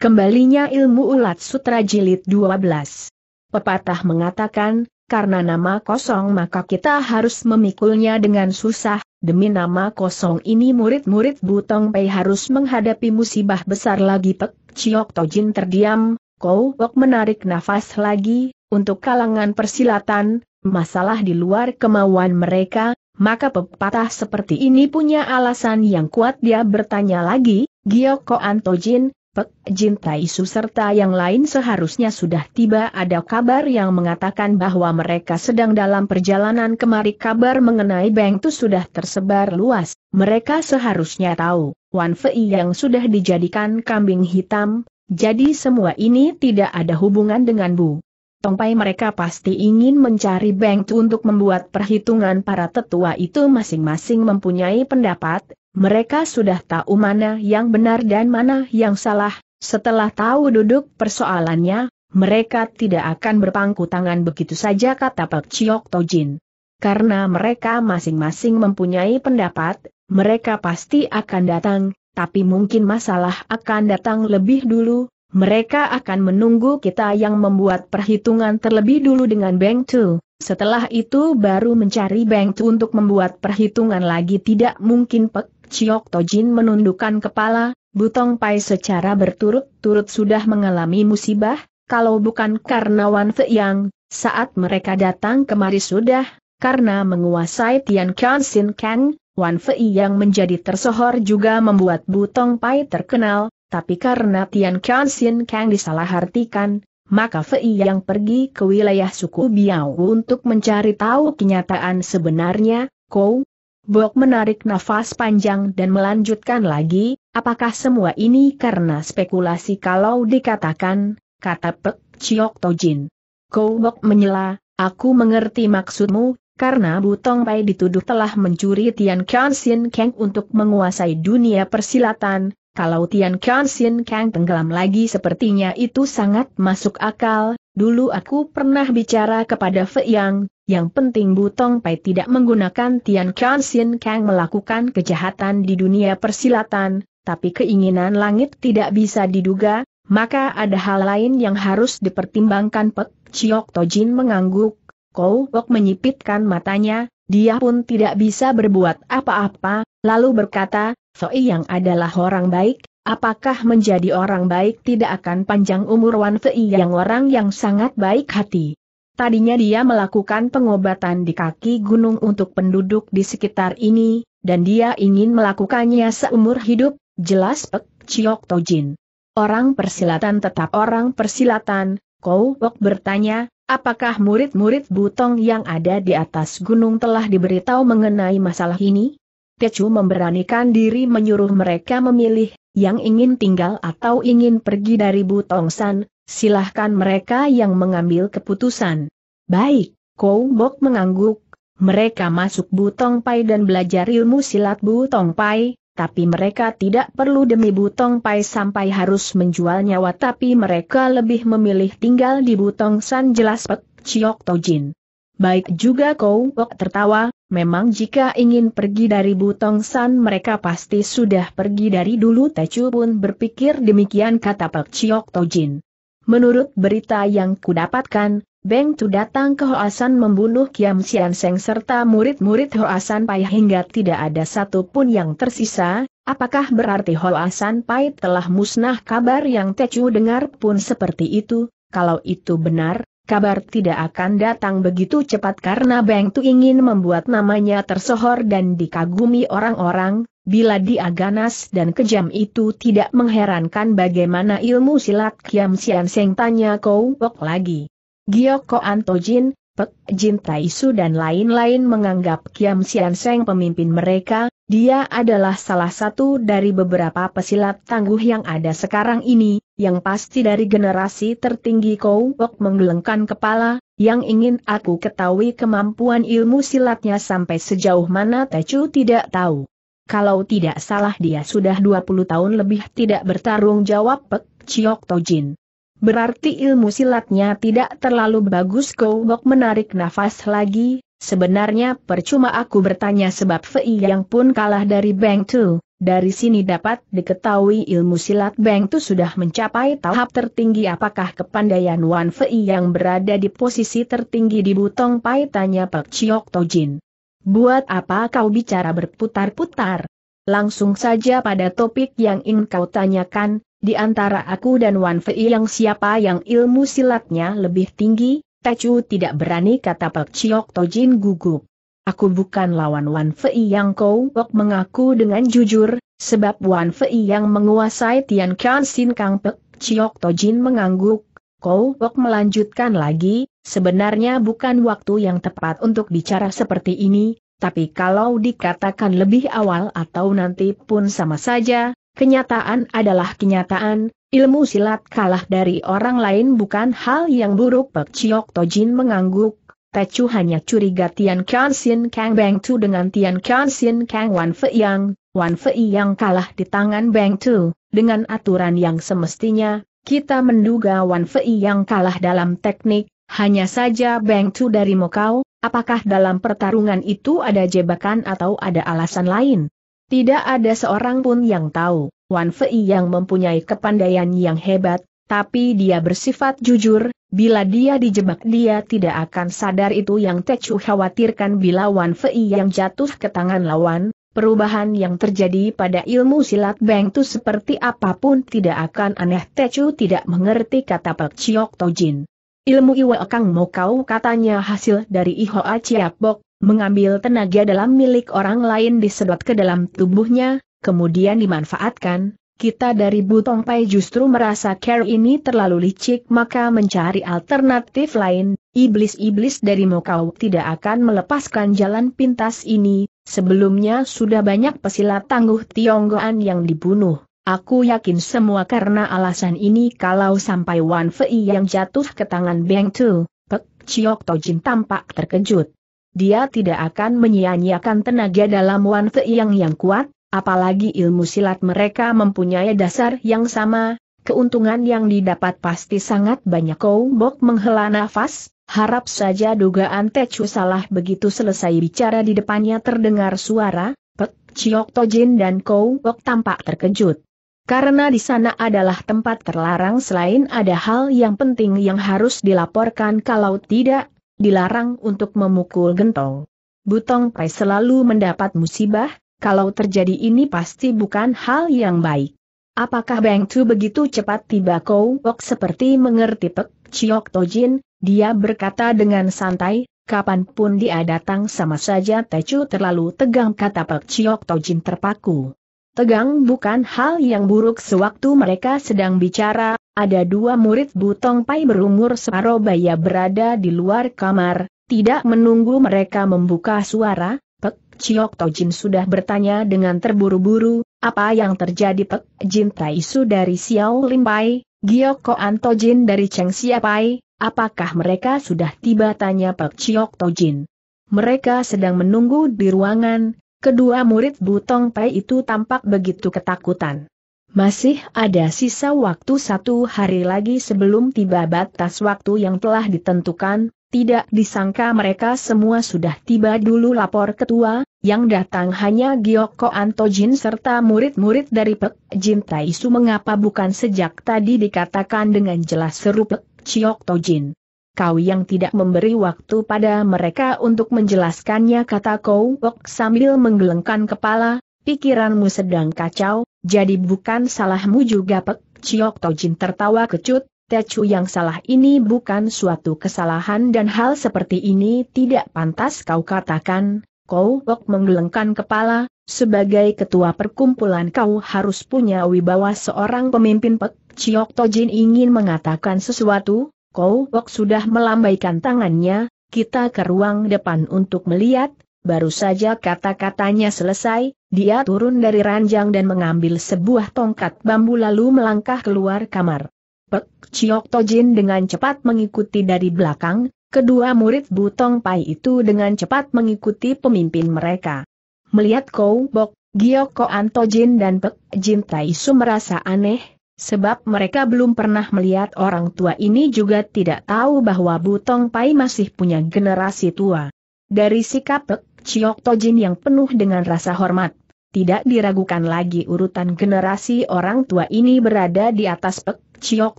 Kembalinya ilmu ulat sutra jilid 12. Pepatah mengatakan, karena nama kosong maka kita harus memikulnya dengan susah, demi nama kosong ini murid-murid Butong Pei harus menghadapi musibah besar lagi Pek Chiok Tojin terdiam, Kou Wok menarik nafas lagi, untuk kalangan persilatan, masalah di luar kemauan mereka, maka pepatah seperti ini punya alasan yang kuat dia bertanya lagi, Gioko Antojin, Pek Jin Tai Su serta yang lain seharusnya sudah tiba ada kabar yang mengatakan bahwa mereka sedang dalam perjalanan kemari kabar mengenai Beng Tu sudah tersebar luas, mereka seharusnya tahu, Wan Fei yang sudah dijadikan kambing hitam, jadi semua ini tidak ada hubungan dengan Bu. Tongpai mereka pasti ingin mencari Beng Tu untuk membuat perhitungan para tetua itu masing-masing mempunyai pendapat, mereka sudah tahu mana yang benar dan mana yang salah, setelah tahu duduk persoalannya, mereka tidak akan berpangku tangan begitu saja kata Pak Chiok Tojin. Karena mereka masing-masing mempunyai pendapat, mereka pasti akan datang, tapi mungkin masalah akan datang lebih dulu, mereka akan menunggu kita yang membuat perhitungan terlebih dulu dengan Beng Tu. Setelah itu baru mencari Beng Tu untuk membuat perhitungan lagi tidak mungkin Pek Chiok Tojin menundukkan kepala, Butong Pai secara berturut-turut sudah mengalami musibah, kalau bukan karena Wan yang, saat mereka datang kemari sudah, karena menguasai Tian Kian Sin Kang, Wan Fe yang menjadi tersohor juga membuat Butong Pai terkenal, tapi karena Tian Kian Sin Kang disalahartikan, maka Fei yang pergi ke wilayah suku Biao untuk mencari tahu kenyataan sebenarnya, Kou, Bok menarik nafas panjang dan melanjutkan lagi, apakah semua ini karena spekulasi kalau dikatakan, kata Pek Chiok Tojin. Kou Bok menyela, aku mengerti maksudmu, karena Butong Pai dituduh telah mencuri Tian Kansin Kang untuk menguasai dunia persilatan, kalau Tian Kansin Kang tenggelam lagi sepertinya itu sangat masuk akal, dulu aku pernah bicara kepada Fei Yang, yang penting Butong Pai tidak menggunakan Tian Kan Sin Kang melakukan kejahatan di dunia persilatan, tapi keinginan langit tidak bisa diduga, maka ada hal lain yang harus dipertimbangkan Pek Chiok Tojin mengangguk, Kou Wok menyipitkan matanya, dia pun tidak bisa berbuat apa-apa, lalu berkata, Soi yang adalah orang baik, apakah menjadi orang baik tidak akan panjang umur Wan Fei yang orang yang sangat baik hati. Tadinya dia melakukan pengobatan di kaki gunung untuk penduduk di sekitar ini, dan dia ingin melakukannya seumur hidup, jelas Pek Chiok Tojin. Orang persilatan tetap orang persilatan, Kou Wok bertanya, apakah murid-murid Butong yang ada di atas gunung telah diberitahu mengenai masalah ini? Techu memberanikan diri menyuruh mereka memilih, yang ingin tinggal atau ingin pergi dari Butong San, silahkan mereka yang mengambil keputusan. Baik, Kou Bok mengangguk, mereka masuk butong Pai dan belajar ilmu silat butong Pai, tapi mereka tidak perlu demi butong Pai sampai harus menjual nyawa tapi mereka lebih memilih tinggal di Bu San jelas Pek Chiok Tojin. Baik juga Kou Bok tertawa, Memang jika ingin pergi dari Butong San mereka pasti sudah pergi dari dulu Tecu pun berpikir demikian kata Pek Chiok Tojin. Menurut berita yang kudapatkan, Beng Tu datang ke Hoasan membunuh Kiam Sian Seng serta murid-murid Hoasan Pai hingga tidak ada satu pun yang tersisa, apakah berarti Hoasan Pai telah musnah kabar yang Tecu dengar pun seperti itu, kalau itu benar, kabar tidak akan datang begitu cepat karena Beng Tu ingin membuat namanya tersohor dan dikagumi orang-orang, Bila dia ganas dan kejam itu tidak mengherankan bagaimana ilmu silat Kiam Sian Seng tanya kau Wok lagi. Gioko Antojin, Pek Jin Taisu dan lain-lain menganggap Kiam Sian Seng pemimpin mereka, dia adalah salah satu dari beberapa pesilat tangguh yang ada sekarang ini, yang pasti dari generasi tertinggi kau Wok menggelengkan kepala, yang ingin aku ketahui kemampuan ilmu silatnya sampai sejauh mana Tecu tidak tahu. Kalau tidak salah dia sudah 20 tahun lebih tidak bertarung jawab Pek Chiok Tojin. Berarti ilmu silatnya tidak terlalu bagus kau. Bok menarik nafas lagi, sebenarnya percuma aku bertanya sebab Fei yang pun kalah dari Bang Tu. Dari sini dapat diketahui ilmu silat Bang Tu sudah mencapai tahap tertinggi apakah kepandaian Wan Fei yang berada di posisi tertinggi di Butong Pai tanya Pek Chiok Tojin. Buat apa kau bicara berputar-putar? Langsung saja pada topik yang ingin kau tanyakan, di antara aku dan Wan Fei yang siapa yang ilmu silatnya lebih tinggi, Tecu tidak berani kata Pak Chiok Tojin gugup. Aku bukan lawan Wan Fei yang kau kok mengaku dengan jujur, sebab Wan Fei yang menguasai Tian Kian Sin Kang Pek Chiok Tojin mengangguk, wok melanjutkan lagi, sebenarnya bukan waktu yang tepat untuk bicara seperti ini, tapi kalau dikatakan lebih awal atau nanti pun sama saja, kenyataan adalah kenyataan, ilmu silat kalah dari orang lain bukan hal yang buruk Pek Chiok Tojin mengangguk, Tecu hanya curiga Tian Kansin Kang Beng Tu dengan Tian Kansin Kang Wan Fei Yang, Wan Fei Yang kalah di tangan Beng Tu, dengan aturan yang semestinya, kita menduga Wan Fei yang kalah dalam teknik, hanya saja Beng Tu dari Mokau, apakah dalam pertarungan itu ada jebakan atau ada alasan lain? Tidak ada seorang pun yang tahu, Wan Fei yang mempunyai kepandaian yang hebat, tapi dia bersifat jujur, bila dia dijebak dia tidak akan sadar itu yang Techu khawatirkan bila Wan Fei yang jatuh ke tangan lawan, Perubahan yang terjadi pada ilmu silat Beng Tu seperti apapun tidak akan aneh Tecu tidak mengerti kata Pek Chiok Tojin. Ilmu Iwa Kang Mokau katanya hasil dari Ihoa Bok, mengambil tenaga dalam milik orang lain disedot ke dalam tubuhnya, kemudian dimanfaatkan, kita dari Butong Pai justru merasa care ini terlalu licik maka mencari alternatif lain, iblis-iblis dari Mokau tidak akan melepaskan jalan pintas ini, Sebelumnya sudah banyak pesilat tangguh Tionggoan yang dibunuh. Aku yakin semua karena alasan ini kalau sampai Wan Fei yang jatuh ke tangan Beng Tu, Pek Chiok Tojin tampak terkejut. Dia tidak akan menyia-nyiakan tenaga dalam Wan Fei yang yang kuat, apalagi ilmu silat mereka mempunyai dasar yang sama, keuntungan yang didapat pasti sangat banyak Kou Bok menghela nafas, Harap saja dugaan Techu salah begitu selesai bicara di depannya terdengar suara, Pek, Chiok Tojin dan Kou Wok tampak terkejut. Karena di sana adalah tempat terlarang selain ada hal yang penting yang harus dilaporkan kalau tidak, dilarang untuk memukul gentong. Butong Pai selalu mendapat musibah, kalau terjadi ini pasti bukan hal yang baik. Apakah Beng Tu begitu cepat tiba Kou Wok seperti mengerti Pek Chiok Tojin, dia berkata dengan santai, kapanpun dia datang sama saja Tecu terlalu tegang kata Pek Chiok Tojin terpaku. Tegang bukan hal yang buruk sewaktu mereka sedang bicara, ada dua murid Butong Pai berumur baya berada di luar kamar, tidak menunggu mereka membuka suara, Pek Chiok Tojin sudah bertanya dengan terburu-buru, apa yang terjadi Pek Jin Taisu dari Xiao Lim Pai, Giyoko Anto Jin dari Cheng Siapai, Apakah mereka sudah tiba tanya Pak Chiok Tojin? Mereka sedang menunggu di ruangan, kedua murid Butong Pai itu tampak begitu ketakutan. Masih ada sisa waktu satu hari lagi sebelum tiba batas waktu yang telah ditentukan, tidak disangka mereka semua sudah tiba dulu lapor ketua, yang datang hanya Gioko Antojin serta murid-murid dari Pek Jin Taisu mengapa bukan sejak tadi dikatakan dengan jelas seru Pek Chiok Tojin. Kau yang tidak memberi waktu pada mereka untuk menjelaskannya kata Kou Wok sambil menggelengkan kepala, pikiranmu sedang kacau, jadi bukan salahmu juga Pek Chiok Tojin tertawa kecut, Tecu yang salah ini bukan suatu kesalahan dan hal seperti ini tidak pantas kau katakan. Kou Wok menggelengkan kepala, sebagai ketua perkumpulan kau harus punya wibawa seorang pemimpin Pek Chiok Tojin ingin mengatakan sesuatu, Kou Wok sudah melambaikan tangannya, kita ke ruang depan untuk melihat, baru saja kata-katanya selesai, dia turun dari ranjang dan mengambil sebuah tongkat bambu lalu melangkah keluar kamar. Pek Chiok Tojin dengan cepat mengikuti dari belakang, kedua murid Butong Pai itu dengan cepat mengikuti pemimpin mereka. Melihat Kou Bok, Gio Ko Antojin dan Pek Jin Su merasa aneh, Sebab mereka belum pernah melihat orang tua ini juga tidak tahu bahwa Butong Pai masih punya generasi tua. Dari sikap Pek Chiok Tojin yang penuh dengan rasa hormat, tidak diragukan lagi urutan generasi orang tua ini berada di atas Pek Chiok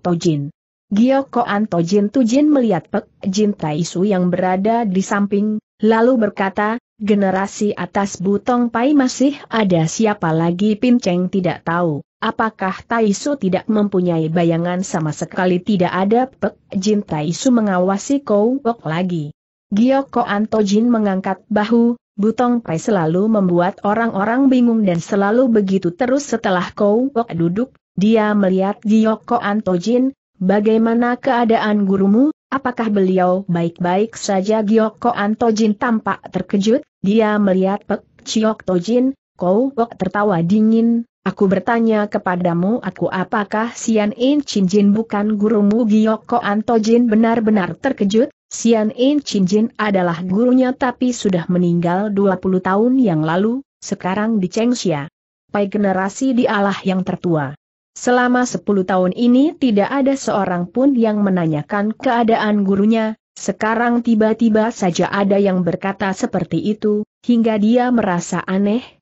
Tojin. Gioko Tojin Tujin melihat Pek Jin Taisu yang berada di samping, lalu berkata, generasi atas Butong Pai masih ada siapa lagi Pinceng tidak tahu. Apakah Taisu tidak mempunyai bayangan sama sekali tidak ada Pek Jin Taisu mengawasi Kou Wok lagi. Gioko Jin mengangkat bahu, Butong Pai selalu membuat orang-orang bingung dan selalu begitu terus setelah Kou Wok duduk, dia melihat Gioko Jin. bagaimana keadaan gurumu, apakah beliau baik-baik saja Gioko Jin tampak terkejut, dia melihat Pek Chiok Tojin, Kau Pok tertawa dingin, aku bertanya kepadamu aku apakah Sian In Chin Jin bukan gurumu Giyoko Anto Jin benar-benar terkejut, Sian In Chin Jin adalah gurunya tapi sudah meninggal 20 tahun yang lalu, sekarang di Chengxia. Pai generasi dialah yang tertua. Selama 10 tahun ini tidak ada seorang pun yang menanyakan keadaan gurunya, sekarang tiba-tiba saja ada yang berkata seperti itu, hingga dia merasa aneh,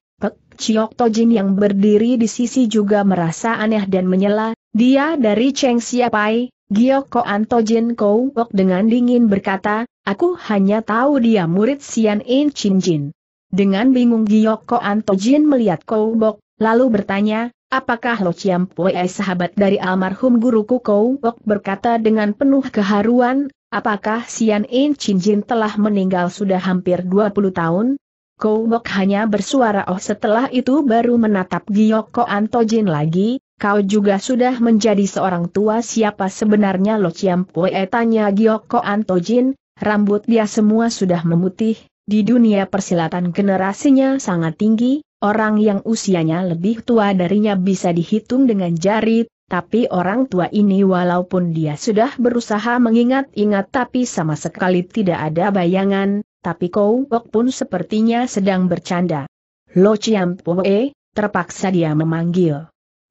Chiok Tojin yang berdiri di sisi juga merasa aneh dan menyela, dia dari Cheng Siapai, Giok Ko Antojin Ko Wok dengan dingin berkata, aku hanya tahu dia murid Sian In Chin Jin. Dengan bingung Giok Ko Antojin melihat Ko Wok, lalu bertanya, apakah Lo Chiam Pue sahabat dari almarhum guruku Ko Wok berkata dengan penuh keharuan, apakah Sian In Chin Jin telah meninggal sudah hampir 20 tahun? Kowok hanya bersuara oh setelah itu baru menatap Giyoko Antojin lagi, kau juga sudah menjadi seorang tua siapa sebenarnya Lo Chiam tanya Giyoko Antojin, rambut dia semua sudah memutih, di dunia persilatan generasinya sangat tinggi, orang yang usianya lebih tua darinya bisa dihitung dengan jari, tapi orang tua ini walaupun dia sudah berusaha mengingat-ingat tapi sama sekali tidak ada bayangan, tapi Kou Bok pun sepertinya sedang bercanda. Lo Chiam Poe, terpaksa dia memanggil.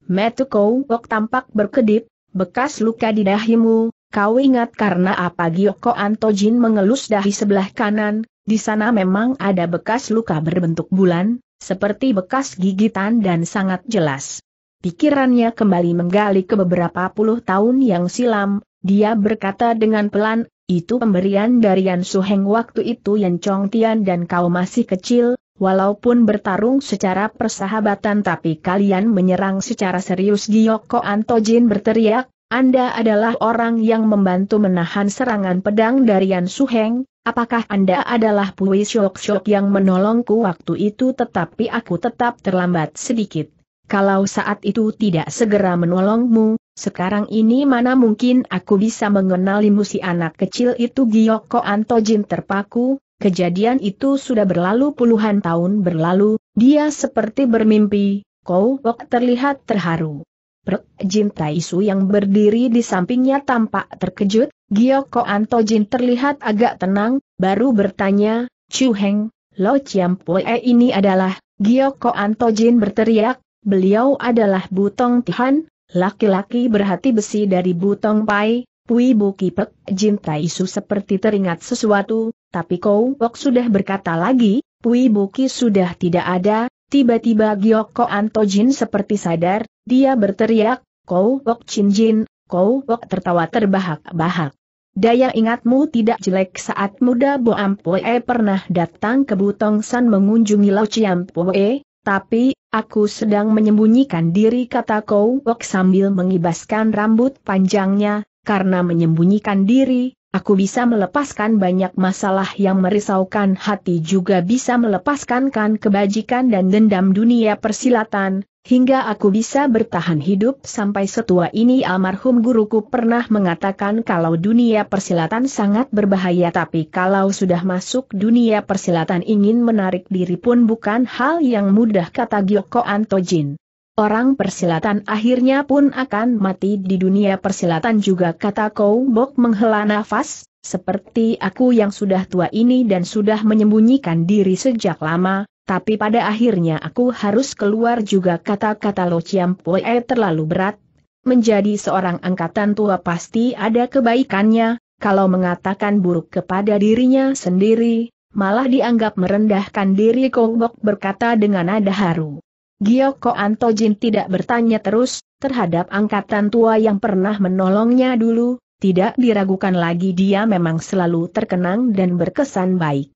Metu Kou Bok tampak berkedip, bekas luka di dahimu, kau ingat karena apa Gioko Antojin mengelus dahi sebelah kanan, di sana memang ada bekas luka berbentuk bulan, seperti bekas gigitan dan sangat jelas. Pikirannya kembali menggali ke beberapa puluh tahun yang silam, dia berkata dengan pelan, itu pemberian dari Yan Suheng waktu itu Yan Chong Tian dan kau masih kecil, walaupun bertarung secara persahabatan tapi kalian menyerang secara serius Giyoko Antojin berteriak, Anda adalah orang yang membantu menahan serangan pedang dari Yan Suheng, apakah Anda adalah Pui Shok Shok yang menolongku waktu itu tetapi aku tetap terlambat sedikit. Kalau saat itu tidak segera menolongmu, sekarang ini mana mungkin aku bisa mengenali si anak kecil itu Giyoko Antojin terpaku, kejadian itu sudah berlalu puluhan tahun berlalu, dia seperti bermimpi, kau kok terlihat terharu. Per Jin Taisu yang berdiri di sampingnya tampak terkejut, Giyoko Antojin terlihat agak tenang, baru bertanya, Chu Heng, Lo Chiam Pue ini adalah, Giyoko Antojin berteriak, beliau adalah Butong Tihan, laki-laki berhati besi dari Butong Pai, Pui Buki Pek Jin Tai Su seperti teringat sesuatu, tapi Kou wok sudah berkata lagi, Pui Buki sudah tidak ada, tiba-tiba Gyoko Anto Jin seperti sadar, dia berteriak, Kou wok Chin Jin, Kou Wok tertawa terbahak-bahak. Daya ingatmu tidak jelek saat muda Bo Ampoe pernah datang ke Butong San mengunjungi Lau Chiam Poe, tapi, aku sedang menyembunyikan diri kata Wok sambil mengibaskan rambut panjangnya, karena menyembunyikan diri, aku bisa melepaskan banyak masalah yang merisaukan hati juga bisa melepaskan kan kebajikan dan dendam dunia persilatan, hingga aku bisa bertahan hidup sampai setua ini almarhum guruku pernah mengatakan kalau dunia persilatan sangat berbahaya tapi kalau sudah masuk dunia persilatan ingin menarik diri pun bukan hal yang mudah kata Gyoko Antojin. Orang persilatan akhirnya pun akan mati di dunia persilatan juga kata Kou Bok. menghela nafas, seperti aku yang sudah tua ini dan sudah menyembunyikan diri sejak lama, tapi pada akhirnya aku harus keluar juga kata-kata Lo Chiam Pue terlalu berat. Menjadi seorang angkatan tua pasti ada kebaikannya, kalau mengatakan buruk kepada dirinya sendiri, malah dianggap merendahkan diri Kogok berkata dengan nada haru. Gioko Antojin tidak bertanya terus, terhadap angkatan tua yang pernah menolongnya dulu, tidak diragukan lagi dia memang selalu terkenang dan berkesan baik.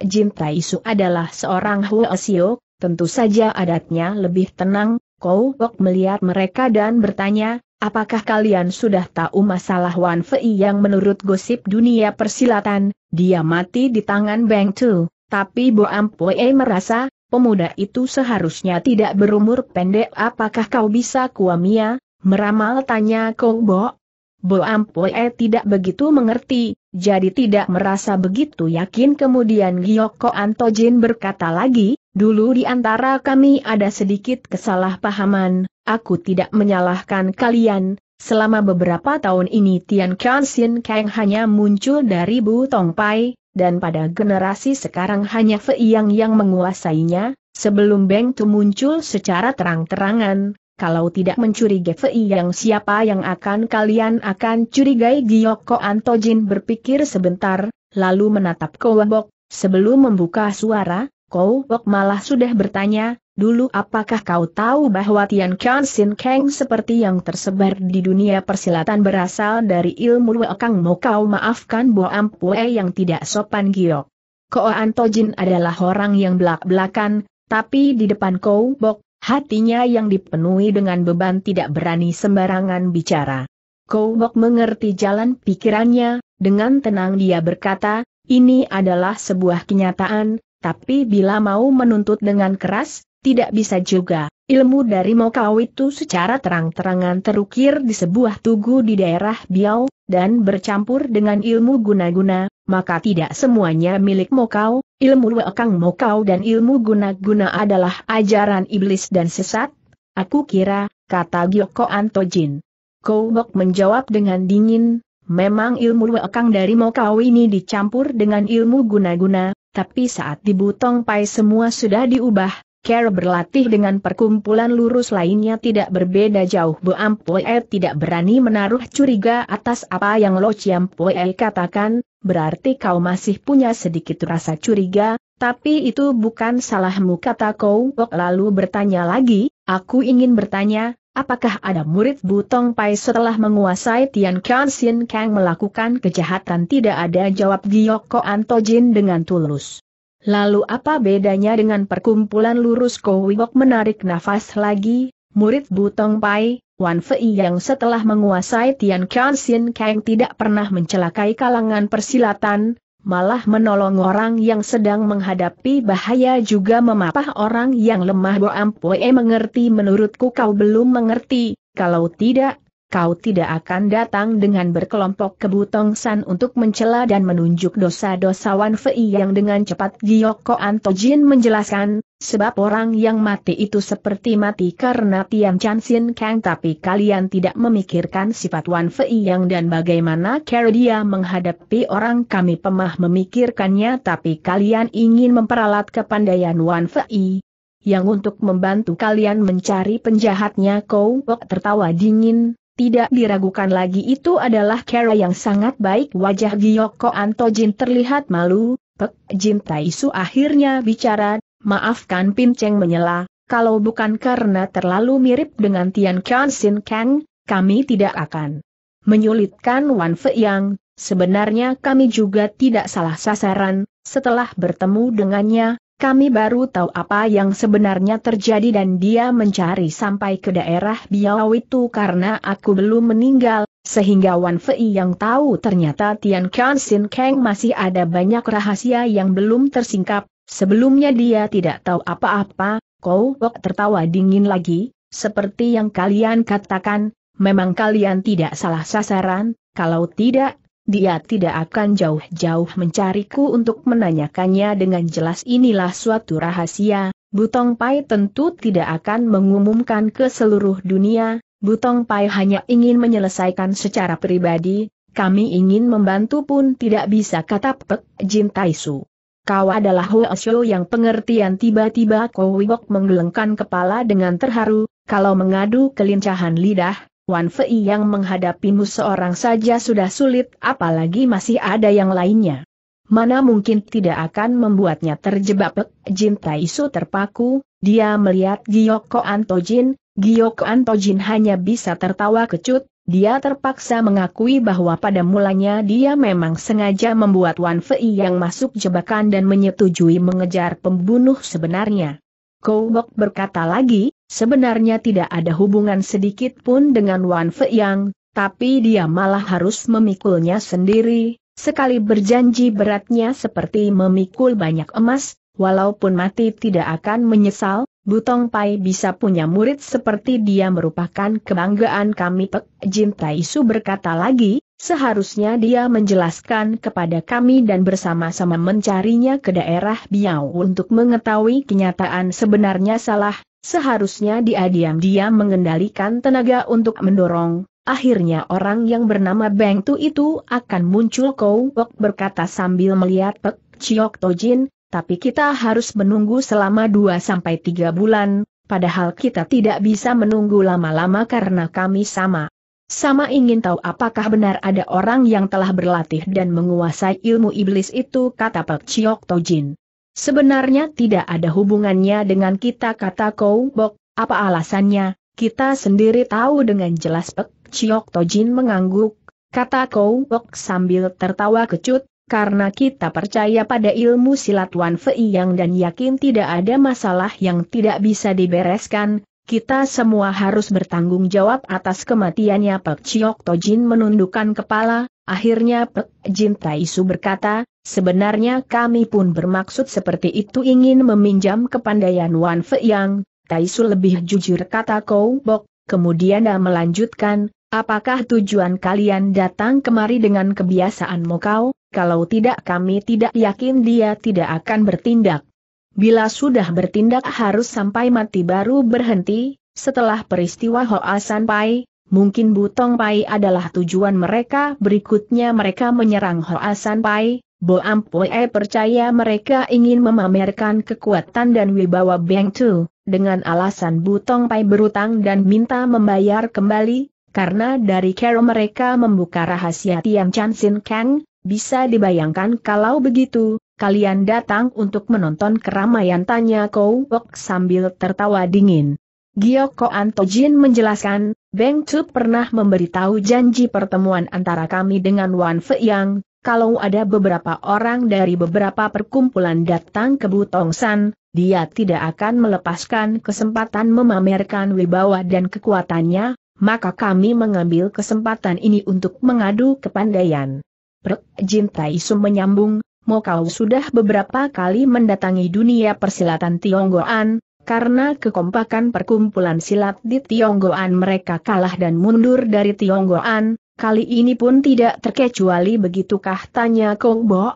Jin Su adalah seorang Huo Huosio, tentu saja adatnya lebih tenang, Kou Wok melihat mereka dan bertanya, apakah kalian sudah tahu masalah Wan Fei yang menurut gosip dunia persilatan, dia mati di tangan Bang Tu, tapi Bo Ampue merasa, pemuda itu seharusnya tidak berumur pendek apakah kau bisa kuamia, meramal tanya Kou Bo. Bo Ampue tidak begitu mengerti, jadi tidak merasa begitu yakin kemudian Gioko Antojin berkata lagi, dulu di antara kami ada sedikit kesalahpahaman, aku tidak menyalahkan kalian, selama beberapa tahun ini Tian Kansin Kang hanya muncul dari Bu Tong Pai, dan pada generasi sekarang hanya Fei Yang yang menguasainya, sebelum Beng Tu muncul secara terang-terangan, kalau tidak mencurigai Fei yang siapa yang akan kalian akan curigai Giyoko Antojin berpikir sebentar, lalu menatap Kowabok, sebelum membuka suara, Kowabok malah sudah bertanya, dulu apakah kau tahu bahwa Tian Kian Sin Kang seperti yang tersebar di dunia persilatan berasal dari ilmu Wekang mau kau maafkan Bo Ampue yang tidak sopan Giyok. Ko Antojin adalah orang yang belak-belakan, tapi di depan Kowabok, Hatinya yang dipenuhi dengan beban tidak berani sembarangan bicara. Kowok mengerti jalan pikirannya, dengan tenang dia berkata, ini adalah sebuah kenyataan, tapi bila mau menuntut dengan keras, tidak bisa juga. Ilmu dari Mokau itu secara terang-terangan terukir di sebuah tugu di daerah Biau, dan bercampur dengan ilmu guna-guna, maka tidak semuanya milik Mokau, ilmu Wekang Mokau dan ilmu guna-guna adalah ajaran iblis dan sesat? Aku kira, kata Gyoko Antojin. Kobok menjawab dengan dingin, memang ilmu Wekang dari Mokau ini dicampur dengan ilmu guna-guna, tapi saat dibutong Pai semua sudah diubah, Care berlatih dengan perkumpulan lurus lainnya tidak berbeda jauh Bo Ampue tidak berani menaruh curiga atas apa yang Lo Chiampue katakan, berarti kau masih punya sedikit rasa curiga, tapi itu bukan salahmu kata kau lalu bertanya lagi, aku ingin bertanya, apakah ada murid Butong Pai setelah menguasai Tian Kian Sin Kang melakukan kejahatan tidak ada jawab Giyoko Antojin dengan tulus. Lalu apa bedanya dengan perkumpulan lurus Kowiwok menarik nafas lagi, murid Butong Pai, Wan Fei yang setelah menguasai Tian Sin Kang tidak pernah mencelakai kalangan persilatan, malah menolong orang yang sedang menghadapi bahaya juga memapah orang yang lemah Bo Ampue mengerti menurutku kau belum mengerti, kalau tidak, kau tidak akan datang dengan berkelompok ke san untuk mencela dan menunjuk dosa-dosa Wan Fei yang dengan cepat Giyoko Antojin menjelaskan, sebab orang yang mati itu seperti mati karena Tian Chan Sin Kang tapi kalian tidak memikirkan sifat Wan Fei yang dan bagaimana cara dia menghadapi orang kami pemah memikirkannya tapi kalian ingin memperalat kepandaian Wan Fei, yang untuk membantu kalian mencari penjahatnya Kowok tertawa dingin, tidak diragukan lagi itu adalah cara yang sangat baik wajah Giyoko Antojin terlihat malu, Pek Jin Su akhirnya bicara, maafkan Pinceng menyela, kalau bukan karena terlalu mirip dengan Tian Kian Sin Kang, kami tidak akan menyulitkan Wan Fei Yang, sebenarnya kami juga tidak salah sasaran, setelah bertemu dengannya, kami baru tahu apa yang sebenarnya terjadi dan dia mencari sampai ke daerah Biau itu karena aku belum meninggal, sehingga Wan Fei yang tahu ternyata Tian Kan Sin Kang masih ada banyak rahasia yang belum tersingkap, sebelumnya dia tidak tahu apa-apa, Kau Wok tertawa dingin lagi, seperti yang kalian katakan, memang kalian tidak salah sasaran, kalau tidak, dia tidak akan jauh-jauh mencariku untuk menanyakannya dengan jelas inilah suatu rahasia, Butong Pai tentu tidak akan mengumumkan ke seluruh dunia, Butong Pai hanya ingin menyelesaikan secara pribadi, kami ingin membantu pun tidak bisa kata Pek Jin Taisu. Kau adalah Hoesyo yang pengertian tiba-tiba Wibok menggelengkan kepala dengan terharu, kalau mengadu kelincahan lidah, Wan Fei yang menghadapimu seorang saja sudah sulit apalagi masih ada yang lainnya. Mana mungkin tidak akan membuatnya terjebak Pek Jin Su terpaku, dia melihat Giyoko Antojin, Giyoko Antojin hanya bisa tertawa kecut, dia terpaksa mengakui bahwa pada mulanya dia memang sengaja membuat Wan Fei yang masuk jebakan dan menyetujui mengejar pembunuh sebenarnya. Kobok berkata lagi, Sebenarnya tidak ada hubungan sedikit pun dengan Wan Fei Yang, tapi dia malah harus memikulnya sendiri, sekali berjanji beratnya seperti memikul banyak emas, walaupun mati tidak akan menyesal, Butong Pai bisa punya murid seperti dia merupakan kebanggaan kami Pek Jin Tai Su berkata lagi, seharusnya dia menjelaskan kepada kami dan bersama-sama mencarinya ke daerah Biau untuk mengetahui kenyataan sebenarnya salah Seharusnya dia diam-diam mengendalikan tenaga untuk mendorong, akhirnya orang yang bernama Beng Tu itu akan muncul Kou Wok berkata sambil melihat Pek Chiok Tojin, tapi kita harus menunggu selama 2-3 bulan, padahal kita tidak bisa menunggu lama-lama karena kami sama. Sama ingin tahu apakah benar ada orang yang telah berlatih dan menguasai ilmu iblis itu kata Pek Chiok Tojin. Sebenarnya tidak ada hubungannya dengan kita kata Kou Bok, apa alasannya, kita sendiri tahu dengan jelas Pek Chiok Tojin mengangguk, kata Kou Bok sambil tertawa kecut, karena kita percaya pada ilmu silat Wan Fei yang dan yakin tidak ada masalah yang tidak bisa dibereskan, kita semua harus bertanggung jawab atas kematiannya Pek Chiok Tojin menundukkan kepala, Akhirnya Pek Jin Taisu berkata, sebenarnya kami pun bermaksud seperti itu ingin meminjam kepandaian Wan Fe Yang, Taisu lebih jujur kata Kou Bok, kemudian dia melanjutkan, apakah tujuan kalian datang kemari dengan kebiasaan Mokau, kalau tidak kami tidak yakin dia tidak akan bertindak. Bila sudah bertindak harus sampai mati baru berhenti, setelah peristiwa Hoa Sanpai, mungkin Butong Pai adalah tujuan mereka. Berikutnya mereka menyerang Hoasan Pai, Bo Ampoe percaya mereka ingin memamerkan kekuatan dan wibawa Beng Tu, dengan alasan Butong Pai berutang dan minta membayar kembali, karena dari kero mereka membuka rahasia Tian Chan Sin Kang, bisa dibayangkan kalau begitu, kalian datang untuk menonton keramaian tanya Kou Wok sambil tertawa dingin. Gio Antojin Jin menjelaskan, Beng Chu pernah memberitahu janji pertemuan antara kami dengan Wan Fei Yang, kalau ada beberapa orang dari beberapa perkumpulan datang ke Butong San, dia tidak akan melepaskan kesempatan memamerkan wibawa dan kekuatannya, maka kami mengambil kesempatan ini untuk mengadu kepandaian. Prek Jin Su menyambung, Mokau sudah beberapa kali mendatangi dunia persilatan Tionggoan, karena kekompakan perkumpulan silat di Tionggoan mereka kalah dan mundur dari Tionggoan, kali ini pun tidak terkecuali begitukah tanya Kongbo?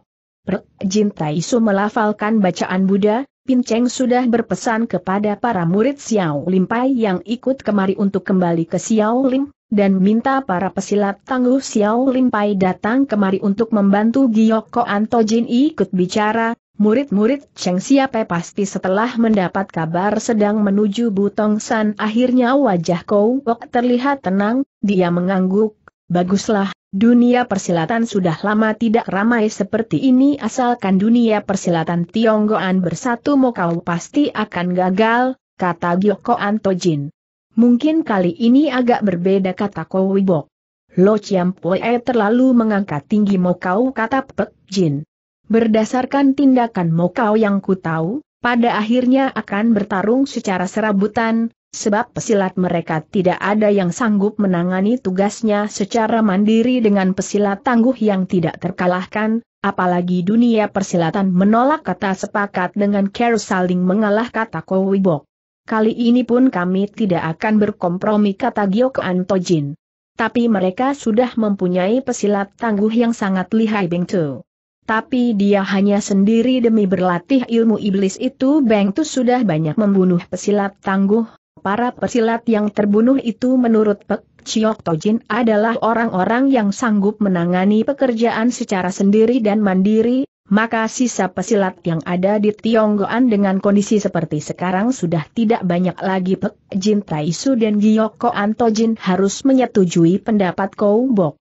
Jintai Su melafalkan bacaan Buddha, Pinceng sudah berpesan kepada para murid Xiao Limpai yang ikut kemari untuk kembali ke Xiao Lim, dan minta para pesilat tangguh Xiao Limpai datang kemari untuk membantu Gioko Antojin ikut bicara, Murid-murid Cheng Siape pasti setelah mendapat kabar sedang menuju Butong San akhirnya wajah Kou Wok terlihat tenang, dia mengangguk, baguslah, dunia persilatan sudah lama tidak ramai seperti ini asalkan dunia persilatan Tionggoan bersatu Mokau pasti akan gagal, kata Gyoko Antojin. Mungkin kali ini agak berbeda kata Kou Wibok. Lo Chiam Poe terlalu mengangkat tinggi Mokau kata Pek Jin. Berdasarkan tindakan Mokau yang ku tahu, pada akhirnya akan bertarung secara serabutan, sebab pesilat mereka tidak ada yang sanggup menangani tugasnya secara mandiri dengan pesilat tangguh yang tidak terkalahkan, apalagi dunia persilatan menolak kata sepakat dengan care saling mengalah kata Kowibok. Kali ini pun kami tidak akan berkompromi kata Giok Antojin. Tapi mereka sudah mempunyai pesilat tangguh yang sangat lihai Bengtu. Tapi dia hanya sendiri demi berlatih ilmu iblis itu Tu sudah banyak membunuh pesilat tangguh. Para pesilat yang terbunuh itu menurut Pek Chiok Tojin adalah orang-orang yang sanggup menangani pekerjaan secara sendiri dan mandiri, maka sisa pesilat yang ada di Tionggoan dengan kondisi seperti sekarang sudah tidak banyak lagi Pek Jin Taisu dan Giyoko Antojin harus menyetujui pendapat Kou Bok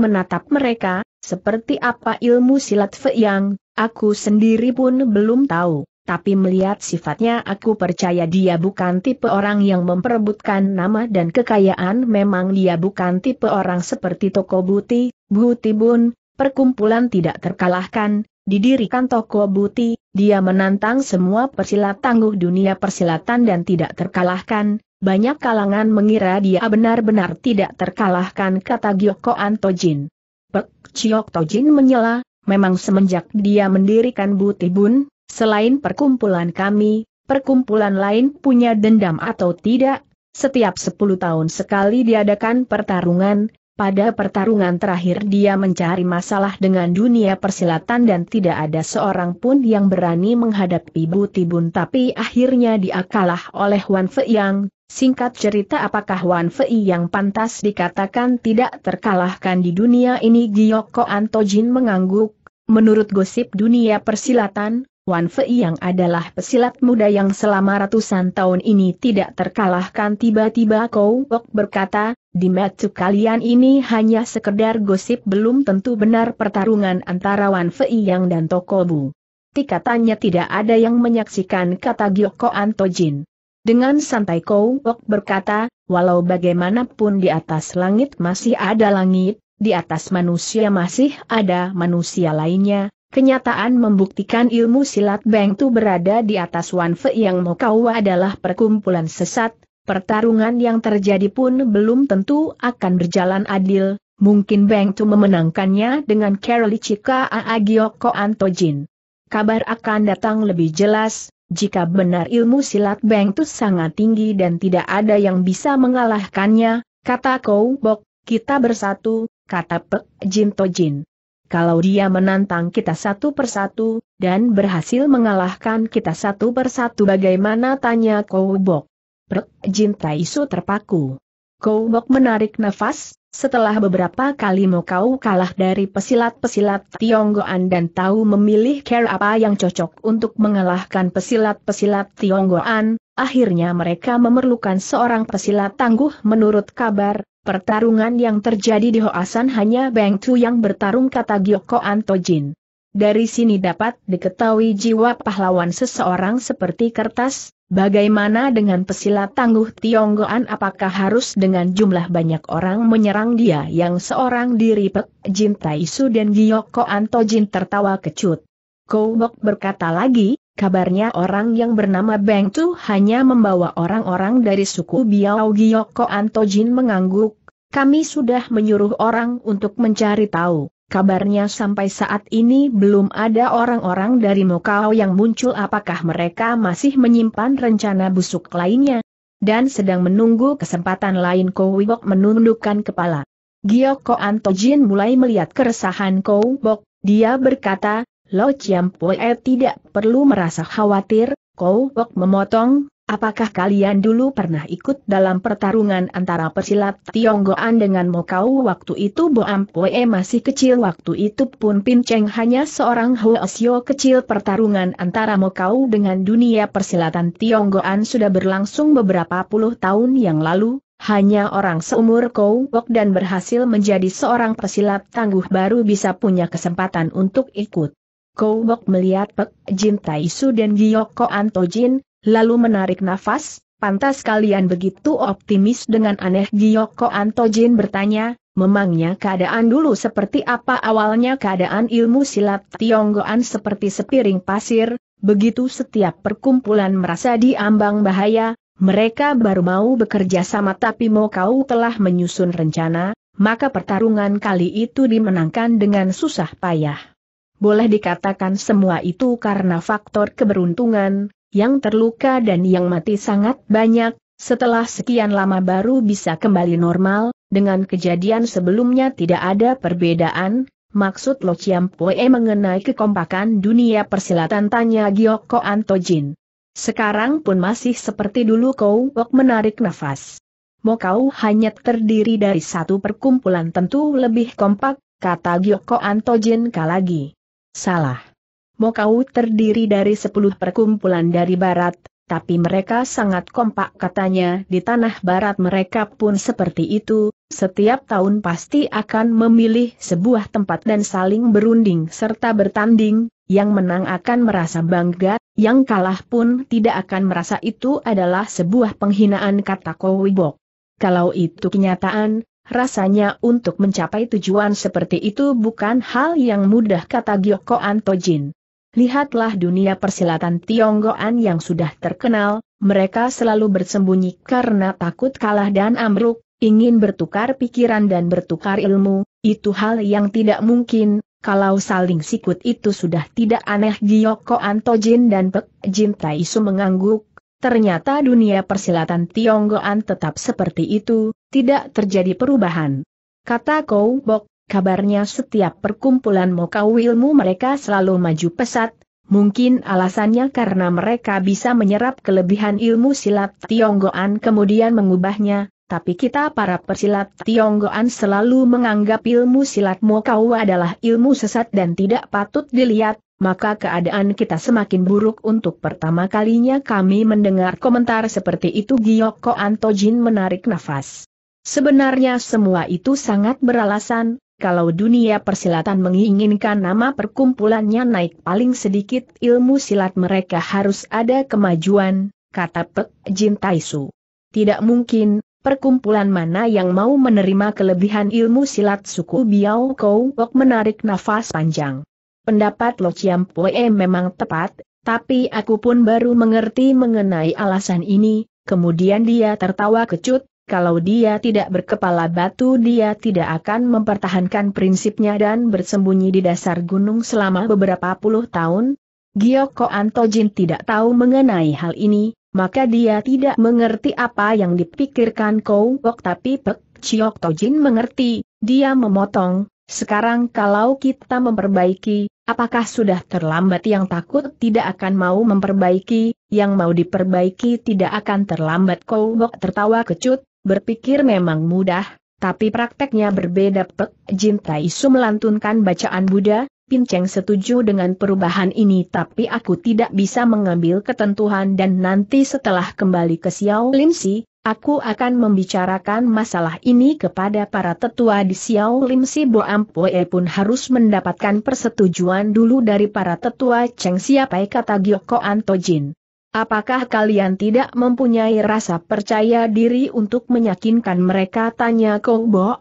menatap mereka, seperti apa ilmu silat Yang? aku sendiri pun belum tahu, tapi melihat sifatnya aku percaya dia bukan tipe orang yang memperebutkan nama dan kekayaan memang dia bukan tipe orang seperti toko buti, buti bun, perkumpulan tidak terkalahkan, didirikan toko buti, dia menantang semua persilat tangguh dunia persilatan dan tidak terkalahkan, banyak kalangan mengira dia benar-benar tidak terkalahkan kata Gyoko Antojin. Pek Ciok Tojin menyela, memang semenjak dia mendirikan Butibun, selain perkumpulan kami, perkumpulan lain punya dendam atau tidak, setiap 10 tahun sekali diadakan pertarungan, pada pertarungan terakhir dia mencari masalah dengan dunia persilatan dan tidak ada seorang pun yang berani menghadapi Butibun tapi akhirnya dia kalah oleh Wan Fe Yang, Singkat cerita apakah Wan Fei yang pantas dikatakan tidak terkalahkan di dunia ini Giyoko Antojin mengangguk, menurut gosip dunia persilatan, Wan Fei yang adalah pesilat muda yang selama ratusan tahun ini tidak terkalahkan tiba-tiba Kowok berkata, di metu kalian ini hanya sekedar gosip belum tentu benar pertarungan antara Wan Fei yang dan Tokobu. Tikatannya tidak ada yang menyaksikan kata Giyoko Antojin. Dengan santai Kou Wok berkata, walau bagaimanapun di atas langit masih ada langit, di atas manusia masih ada manusia lainnya, Kenyataan membuktikan ilmu silat Beng Tu berada di atas Wan Fe yang Mokawa adalah perkumpulan sesat, pertarungan yang terjadi pun belum tentu akan berjalan adil, mungkin Beng Tu memenangkannya dengan Carol Chika Aagioko Antojin. Kabar akan datang lebih jelas, jika benar ilmu silat Beng sangat tinggi dan tidak ada yang bisa mengalahkannya, kata Kou Bok, kita bersatu, kata Pek Jin Jin. Kalau dia menantang kita satu persatu, dan berhasil mengalahkan kita satu persatu bagaimana tanya Kou Bok. Pek Jin Su terpaku. Kou Bok menarik nafas, setelah beberapa kali mau kau kalah dari pesilat-pesilat Tionggoan dan tahu memilih care apa yang cocok untuk mengalahkan pesilat-pesilat Tionggoan, akhirnya mereka memerlukan seorang pesilat tangguh menurut kabar, pertarungan yang terjadi di Hoasan hanya Beng Tu yang bertarung kata Gyoko Antojin. Dari sini dapat diketahui jiwa pahlawan seseorang seperti kertas, Bagaimana dengan pesilat tangguh Tionggoan apakah harus dengan jumlah banyak orang menyerang dia yang seorang diri Pek Jin Taisu dan Giyoko Anto Jin tertawa kecut. Kobok berkata lagi, kabarnya orang yang bernama Beng Tu hanya membawa orang-orang dari suku Biao Giyoko Anto Jin mengangguk, kami sudah menyuruh orang untuk mencari tahu. Kabarnya sampai saat ini belum ada orang-orang dari Mokau yang muncul apakah mereka masih menyimpan rencana busuk lainnya? Dan sedang menunggu kesempatan lain Wibok menundukkan kepala. Gioko Antojin mulai melihat keresahan Bok. dia berkata, Lo Chiam Pue tidak perlu merasa khawatir, Bok memotong, Apakah kalian dulu pernah ikut dalam pertarungan antara pesilat Tionggoan dengan Mokau waktu itu Boam Poe masih kecil waktu itu pun Pin Cheng hanya seorang Hoesio kecil pertarungan antara Mokau dengan dunia persilatan Tionggoan sudah berlangsung beberapa puluh tahun yang lalu, hanya orang seumur Kou Wok dan berhasil menjadi seorang pesilat tangguh baru bisa punya kesempatan untuk ikut. Kou Wok melihat Pek Jin Taisu dan Giyoko Antojin, lalu menarik nafas, pantas kalian begitu optimis dengan aneh Giyoko Antojin bertanya, memangnya keadaan dulu seperti apa awalnya keadaan ilmu silat Tionggoan seperti sepiring pasir, begitu setiap perkumpulan merasa diambang bahaya, mereka baru mau bekerja sama tapi mau kau telah menyusun rencana, maka pertarungan kali itu dimenangkan dengan susah payah. Boleh dikatakan semua itu karena faktor keberuntungan, yang terluka dan yang mati sangat banyak, setelah sekian lama baru bisa kembali normal, dengan kejadian sebelumnya tidak ada perbedaan, maksud Lo Chiam Pue mengenai kekompakan dunia persilatan tanya Gyoko Antojin. Sekarang pun masih seperti dulu Kau Wok menarik nafas. kau hanya terdiri dari satu perkumpulan tentu lebih kompak, kata Gyoko Antojin lagi. Salah. Mokau terdiri dari sepuluh perkumpulan dari barat, tapi mereka sangat kompak katanya di tanah barat mereka pun seperti itu, setiap tahun pasti akan memilih sebuah tempat dan saling berunding serta bertanding, yang menang akan merasa bangga, yang kalah pun tidak akan merasa itu adalah sebuah penghinaan kata Kowibok. Kalau itu kenyataan, rasanya untuk mencapai tujuan seperti itu bukan hal yang mudah kata Gyoko Antojin lihatlah dunia persilatan Tionggoan yang sudah terkenal, mereka selalu bersembunyi karena takut kalah dan ambruk, ingin bertukar pikiran dan bertukar ilmu, itu hal yang tidak mungkin, kalau saling sikut itu sudah tidak aneh Giyoko Antojin dan Pek Jin Taisu mengangguk, ternyata dunia persilatan Tionggoan tetap seperti itu, tidak terjadi perubahan. Kata Kou Bok, kabarnya setiap perkumpulan Mokau ilmu mereka selalu maju pesat, Mungkin alasannya karena mereka bisa menyerap kelebihan ilmu silat Tionggoan kemudian mengubahnya, tapi kita para persilat Tionggoan selalu menganggap ilmu silat Mokau adalah ilmu sesat dan tidak patut dilihat, maka keadaan kita semakin buruk untuk pertama kalinya kami mendengar komentar seperti itu Giyoko Antojin menarik nafas. Sebenarnya semua itu sangat beralasan, kalau dunia persilatan menginginkan nama perkumpulannya naik paling sedikit ilmu silat mereka harus ada kemajuan, kata Pek Jin Taisu. Tidak mungkin, perkumpulan mana yang mau menerima kelebihan ilmu silat suku Biao Kou Wok menarik nafas panjang. Pendapat Lo Chiam Pue memang tepat, tapi aku pun baru mengerti mengenai alasan ini, kemudian dia tertawa kecut, kalau dia tidak berkepala batu dia tidak akan mempertahankan prinsipnya dan bersembunyi di dasar gunung selama beberapa puluh tahun. Gioko Antojin tidak tahu mengenai hal ini, maka dia tidak mengerti apa yang dipikirkan Kou Wok tapi Pek Chiok Tojin mengerti, dia memotong, sekarang kalau kita memperbaiki, apakah sudah terlambat yang takut tidak akan mau memperbaiki, yang mau diperbaiki tidak akan terlambat Wok tertawa kecut, berpikir memang mudah, tapi prakteknya berbeda Pek Jin Taisu melantunkan bacaan Buddha, Pinceng setuju dengan perubahan ini tapi aku tidak bisa mengambil ketentuan dan nanti setelah kembali ke Xiao Lim Si, aku akan membicarakan masalah ini kepada para tetua di Xiao Lim Si Bo Ampoe pun harus mendapatkan persetujuan dulu dari para tetua Cheng Siapai kata Gyoko Antojin. Apakah kalian tidak mempunyai rasa percaya diri untuk meyakinkan mereka? Tanya Kong Bo.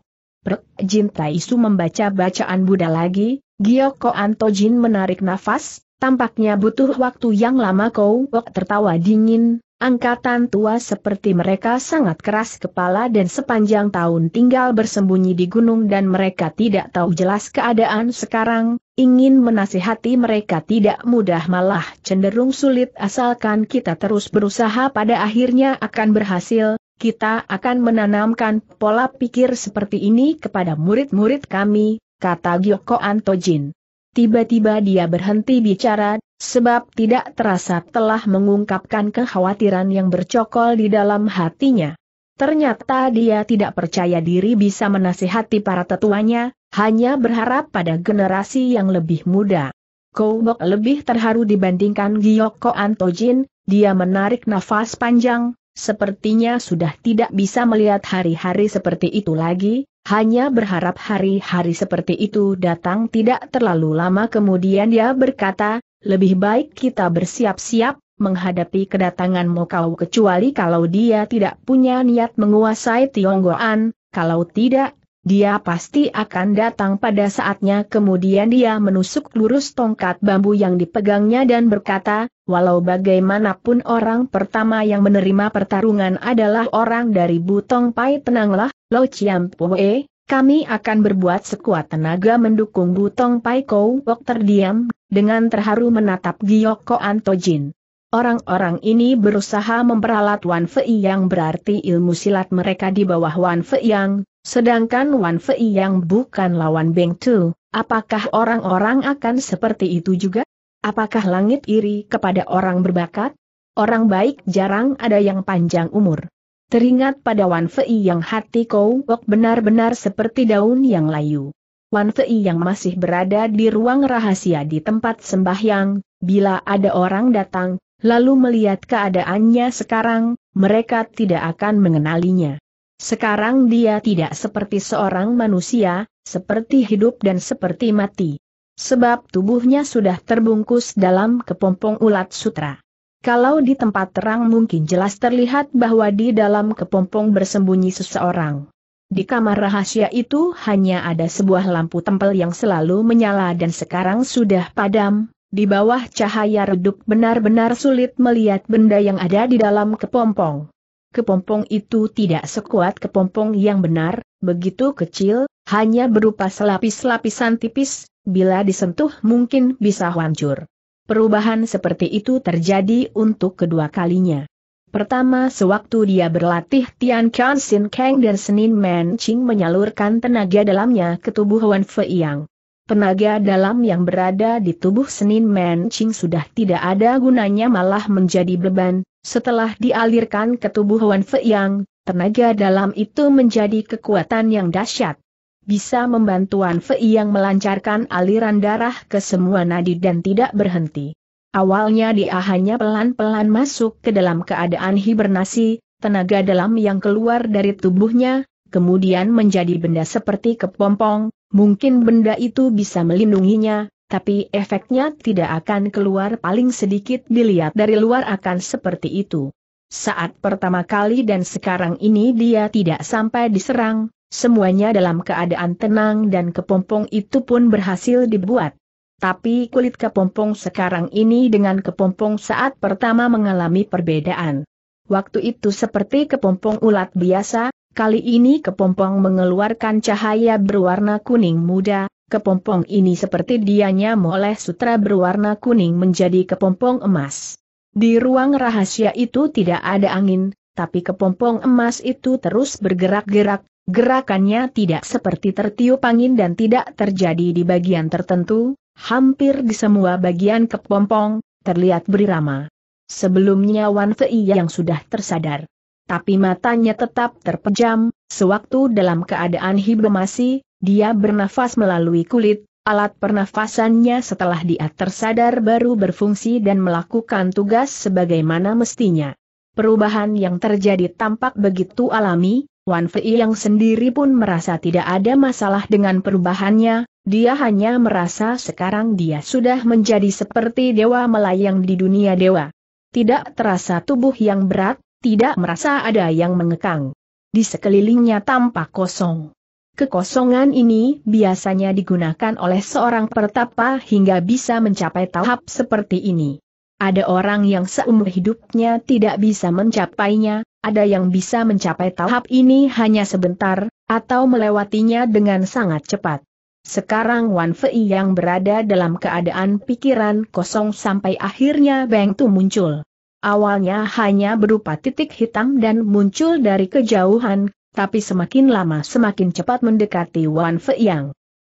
Jin Taisu membaca bacaan Buddha lagi, Gioko Anto Jin menarik nafas, tampaknya butuh waktu yang lama Kong Bo tertawa dingin, Angkatan tua seperti mereka sangat keras kepala dan sepanjang tahun tinggal bersembunyi di gunung dan mereka tidak tahu jelas keadaan sekarang, ingin menasihati mereka tidak mudah malah cenderung sulit asalkan kita terus berusaha pada akhirnya akan berhasil, kita akan menanamkan pola pikir seperti ini kepada murid-murid kami, kata Gyoko Antojin. Tiba-tiba dia berhenti bicara, sebab tidak terasa telah mengungkapkan kekhawatiran yang bercokol di dalam hatinya. Ternyata dia tidak percaya diri bisa menasihati para tetuanya, hanya berharap pada generasi yang lebih muda. Koubok lebih terharu dibandingkan Giyoko Antojin, dia menarik nafas panjang, sepertinya sudah tidak bisa melihat hari-hari seperti itu lagi, hanya berharap hari-hari seperti itu datang tidak terlalu lama kemudian dia berkata, lebih baik kita bersiap-siap, menghadapi kedatangan Mokau kecuali kalau dia tidak punya niat menguasai Tionggoan, kalau tidak, dia pasti akan datang pada saatnya kemudian dia menusuk lurus tongkat bambu yang dipegangnya dan berkata, walau bagaimanapun orang pertama yang menerima pertarungan adalah orang dari Butong Pai tenanglah, Lo Chiam Poe, kami akan berbuat sekuat tenaga mendukung Butong Pai Kou Wok terdiam, dengan terharu menatap Gioko Antojin. Orang-orang ini berusaha memperalat Wan Fei yang berarti ilmu silat mereka di bawah Wan Fei yang, Sedangkan Wan Fei yang bukan lawan Beng Tu, apakah orang-orang akan seperti itu juga? Apakah langit iri kepada orang berbakat? Orang baik jarang ada yang panjang umur. Teringat pada Wan Fei yang hati kau kowok benar-benar seperti daun yang layu. Wan Fei yang masih berada di ruang rahasia di tempat sembahyang, bila ada orang datang, lalu melihat keadaannya sekarang, mereka tidak akan mengenalinya. Sekarang dia tidak seperti seorang manusia, seperti hidup dan seperti mati. Sebab tubuhnya sudah terbungkus dalam kepompong ulat sutra. Kalau di tempat terang mungkin jelas terlihat bahwa di dalam kepompong bersembunyi seseorang. Di kamar rahasia itu hanya ada sebuah lampu tempel yang selalu menyala dan sekarang sudah padam, di bawah cahaya redup benar-benar sulit melihat benda yang ada di dalam kepompong kepompong itu tidak sekuat kepompong yang benar, begitu kecil, hanya berupa selapis-lapisan tipis, bila disentuh mungkin bisa hancur. Perubahan seperti itu terjadi untuk kedua kalinya. Pertama sewaktu dia berlatih Tian Kian Sin Kang dan Senin Men Ching menyalurkan tenaga dalamnya ke tubuh Wan Fei Yang. Tenaga dalam yang berada di tubuh Senin Men Ching sudah tidak ada gunanya malah menjadi beban, setelah dialirkan ke tubuh Wan Yang, tenaga dalam itu menjadi kekuatan yang dahsyat. Bisa membantu Wan Yang melancarkan aliran darah ke semua nadi dan tidak berhenti. Awalnya dia hanya pelan-pelan masuk ke dalam keadaan hibernasi, tenaga dalam yang keluar dari tubuhnya, kemudian menjadi benda seperti kepompong, mungkin benda itu bisa melindunginya, tapi efeknya tidak akan keluar paling sedikit dilihat dari luar akan seperti itu. Saat pertama kali dan sekarang ini dia tidak sampai diserang, semuanya dalam keadaan tenang dan kepompong itu pun berhasil dibuat. Tapi kulit kepompong sekarang ini dengan kepompong saat pertama mengalami perbedaan. Waktu itu seperti kepompong ulat biasa, kali ini kepompong mengeluarkan cahaya berwarna kuning muda, kepompong ini seperti dianya oleh sutra berwarna kuning menjadi kepompong emas. Di ruang rahasia itu tidak ada angin, tapi kepompong emas itu terus bergerak-gerak, gerakannya tidak seperti tertiup angin dan tidak terjadi di bagian tertentu, hampir di semua bagian kepompong, terlihat berirama. Sebelumnya Wan Fei yang sudah tersadar. Tapi matanya tetap terpejam, sewaktu dalam keadaan hibemasi, dia bernafas melalui kulit, alat pernafasannya setelah dia tersadar baru berfungsi dan melakukan tugas sebagaimana mestinya. Perubahan yang terjadi tampak begitu alami, Wan Fei yang sendiri pun merasa tidak ada masalah dengan perubahannya, dia hanya merasa sekarang dia sudah menjadi seperti dewa melayang di dunia dewa. Tidak terasa tubuh yang berat, tidak merasa ada yang mengekang. Di sekelilingnya tampak kosong. Kekosongan ini biasanya digunakan oleh seorang pertapa hingga bisa mencapai tahap seperti ini. Ada orang yang seumur hidupnya tidak bisa mencapainya, ada yang bisa mencapai tahap ini hanya sebentar, atau melewatinya dengan sangat cepat. Sekarang Wan Fei yang berada dalam keadaan pikiran kosong sampai akhirnya Beng Tu muncul. Awalnya hanya berupa titik hitam dan muncul dari kejauhan, tapi semakin lama semakin cepat mendekati Wan Fei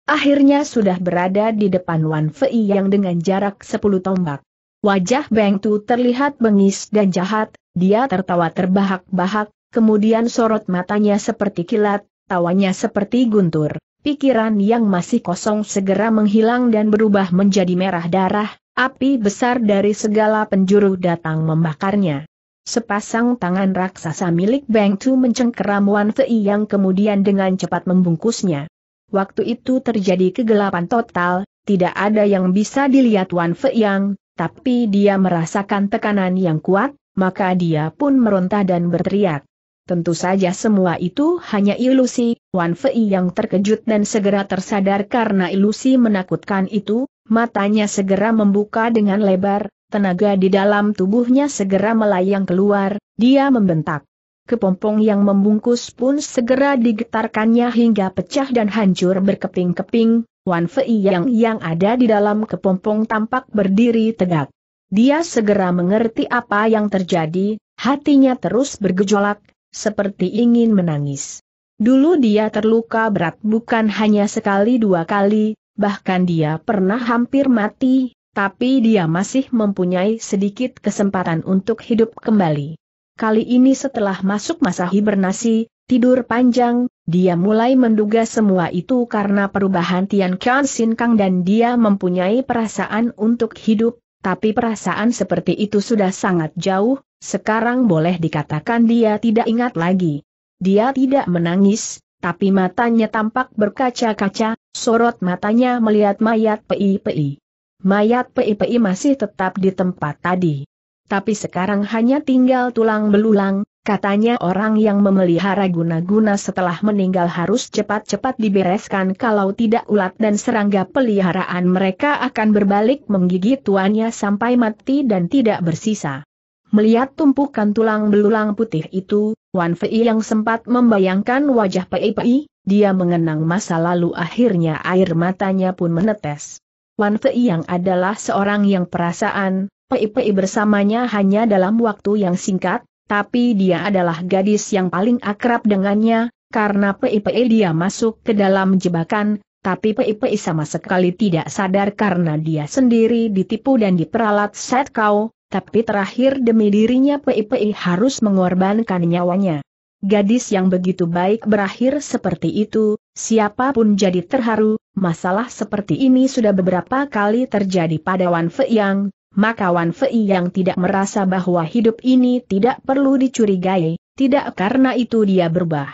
Akhirnya sudah berada di depan Wan Fei Yang dengan jarak 10 tombak. Wajah Beng Tu terlihat bengis dan jahat, dia tertawa terbahak-bahak, kemudian sorot matanya seperti kilat, tawanya seperti guntur. Pikiran yang masih kosong segera menghilang dan berubah menjadi merah darah, api besar dari segala penjuru datang membakarnya. Sepasang tangan raksasa milik Beng Tu mencengkeram Wan Fei yang kemudian dengan cepat membungkusnya. Waktu itu terjadi kegelapan total, tidak ada yang bisa dilihat Wan Fei yang, tapi dia merasakan tekanan yang kuat, maka dia pun meronta dan berteriak. Tentu saja semua itu hanya ilusi, Wan Fei yang terkejut dan segera tersadar karena ilusi menakutkan itu, matanya segera membuka dengan lebar, tenaga di dalam tubuhnya segera melayang keluar, dia membentak. Kepompong yang membungkus pun segera digetarkannya hingga pecah dan hancur berkeping-keping, Wan Fei yang yang ada di dalam kepompong tampak berdiri tegak. Dia segera mengerti apa yang terjadi, hatinya terus bergejolak, seperti ingin menangis. Dulu dia terluka berat bukan hanya sekali dua kali, bahkan dia pernah hampir mati, tapi dia masih mempunyai sedikit kesempatan untuk hidup kembali. Kali ini setelah masuk masa hibernasi, tidur panjang, dia mulai menduga semua itu karena perubahan Tian Qian Sin Kang dan dia mempunyai perasaan untuk hidup, tapi perasaan seperti itu sudah sangat jauh, sekarang boleh dikatakan dia tidak ingat lagi. Dia tidak menangis, tapi matanya tampak berkaca-kaca, sorot matanya melihat mayat pei-pei mayat PIPI masih tetap di tempat tadi. Tapi sekarang hanya tinggal tulang belulang, katanya orang yang memelihara guna-guna setelah meninggal harus cepat-cepat dibereskan kalau tidak ulat dan serangga peliharaan mereka akan berbalik menggigit tuannya sampai mati dan tidak bersisa. Melihat tumpukan tulang belulang putih itu, Wan Fei yang sempat membayangkan wajah Pei Pei, dia mengenang masa lalu akhirnya air matanya pun menetes. Wan Fei yang adalah seorang yang perasaan, Pei-Pei bersamanya hanya dalam waktu yang singkat, tapi dia adalah gadis yang paling akrab dengannya, karena Pei-Pei dia masuk ke dalam jebakan, tapi Pei-Pei sama sekali tidak sadar karena dia sendiri ditipu dan diperalat set kau, tapi terakhir demi dirinya Pei-Pei harus mengorbankan nyawanya. Gadis yang begitu baik berakhir seperti itu, Siapapun jadi terharu, masalah seperti ini sudah beberapa kali terjadi pada Wan Fei Yang, maka Wan Fei yang tidak merasa bahwa hidup ini tidak perlu dicurigai, tidak karena itu dia berubah.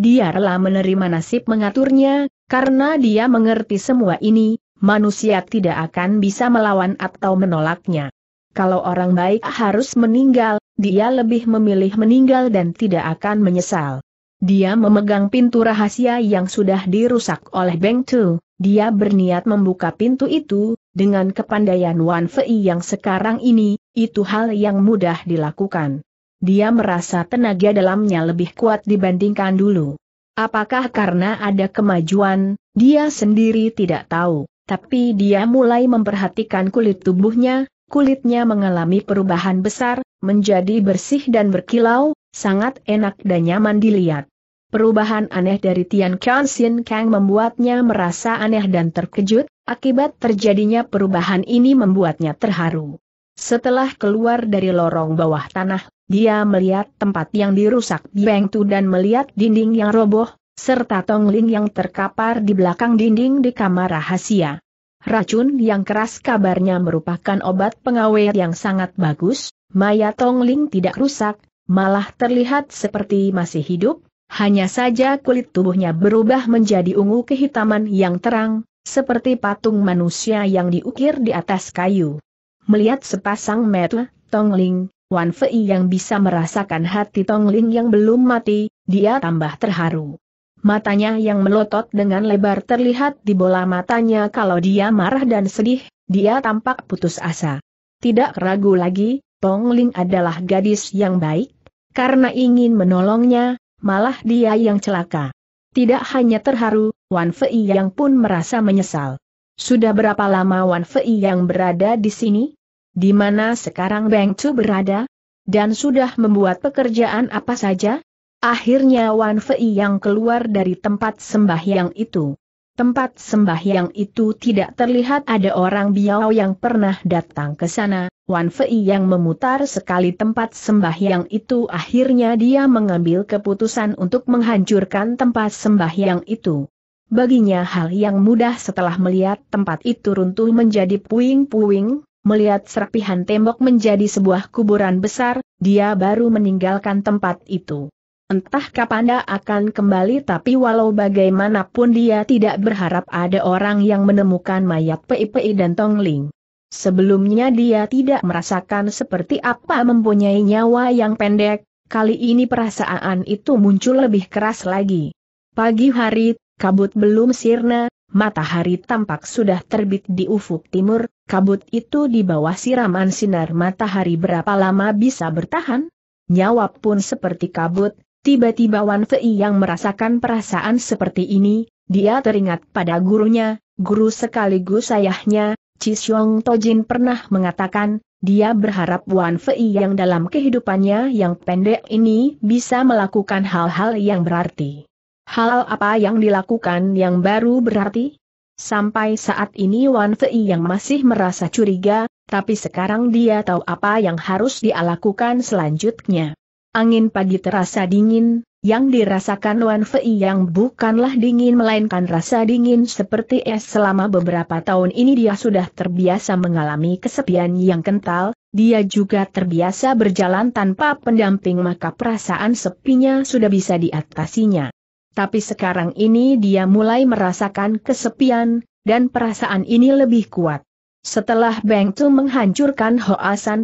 Dia rela menerima nasib mengaturnya, karena dia mengerti semua ini, manusia tidak akan bisa melawan atau menolaknya. Kalau orang baik harus meninggal, dia lebih memilih meninggal dan tidak akan menyesal. Dia memegang pintu rahasia yang sudah dirusak oleh Beng Tu. Dia berniat membuka pintu itu, dengan kepandaian Wan Fei yang sekarang ini, itu hal yang mudah dilakukan. Dia merasa tenaga dalamnya lebih kuat dibandingkan dulu. Apakah karena ada kemajuan, dia sendiri tidak tahu, tapi dia mulai memperhatikan kulit tubuhnya, kulitnya mengalami perubahan besar, menjadi bersih dan berkilau, sangat enak dan nyaman dilihat. Perubahan aneh dari Tian Kansin Kang membuatnya merasa aneh dan terkejut, akibat terjadinya perubahan ini membuatnya terharu. Setelah keluar dari lorong bawah tanah, dia melihat tempat yang dirusak Beng Tu dan melihat dinding yang roboh, serta tongling yang terkapar di belakang dinding di kamar rahasia. Racun yang keras kabarnya merupakan obat pengawet yang sangat bagus, Maya Tongling tidak rusak, malah terlihat seperti masih hidup, hanya saja kulit tubuhnya berubah menjadi ungu kehitaman yang terang, seperti patung manusia yang diukir di atas kayu. Melihat sepasang mata, Tongling, Wan Fei yang bisa merasakan hati Tongling yang belum mati, dia tambah terharu. Matanya yang melotot dengan lebar terlihat di bola matanya kalau dia marah dan sedih, dia tampak putus asa. Tidak ragu lagi, Tongling adalah gadis yang baik, karena ingin menolongnya, malah dia yang celaka. Tidak hanya terharu, Wan Fei yang pun merasa menyesal. Sudah berapa lama Wan Fei yang berada di sini? Di mana sekarang Beng Chu berada? Dan sudah membuat pekerjaan apa saja? Akhirnya Wan Fei yang keluar dari tempat sembahyang itu tempat sembahyang itu tidak terlihat ada orang biau yang pernah datang ke sana. Wan Fei yang memutar sekali tempat sembahyang itu akhirnya dia mengambil keputusan untuk menghancurkan tempat sembahyang itu. Baginya hal yang mudah setelah melihat tempat itu runtuh menjadi puing-puing, melihat serpihan tembok menjadi sebuah kuburan besar, dia baru meninggalkan tempat itu. Entah kapan dia akan kembali tapi walau bagaimanapun dia tidak berharap ada orang yang menemukan mayat Pei dan Tong Ling. Sebelumnya dia tidak merasakan seperti apa mempunyai nyawa yang pendek, kali ini perasaan itu muncul lebih keras lagi. Pagi hari, kabut belum sirna, matahari tampak sudah terbit di ufuk timur, kabut itu di bawah siraman sinar matahari berapa lama bisa bertahan? Nyawa pun seperti kabut, Tiba-tiba Wan Fei yang merasakan perasaan seperti ini, dia teringat pada gurunya, guru sekaligus ayahnya, Cisyong Tojin pernah mengatakan, dia berharap Wan Fei yang dalam kehidupannya yang pendek ini bisa melakukan hal-hal yang berarti. Hal apa yang dilakukan yang baru berarti? Sampai saat ini Wan Fei yang masih merasa curiga, tapi sekarang dia tahu apa yang harus dia lakukan selanjutnya. Angin pagi terasa dingin, yang dirasakan Wan Fei yang bukanlah dingin melainkan rasa dingin seperti es selama beberapa tahun ini dia sudah terbiasa mengalami kesepian yang kental, dia juga terbiasa berjalan tanpa pendamping maka perasaan sepinya sudah bisa diatasinya. Tapi sekarang ini dia mulai merasakan kesepian, dan perasaan ini lebih kuat. Setelah Beng Tu menghancurkan Hoa San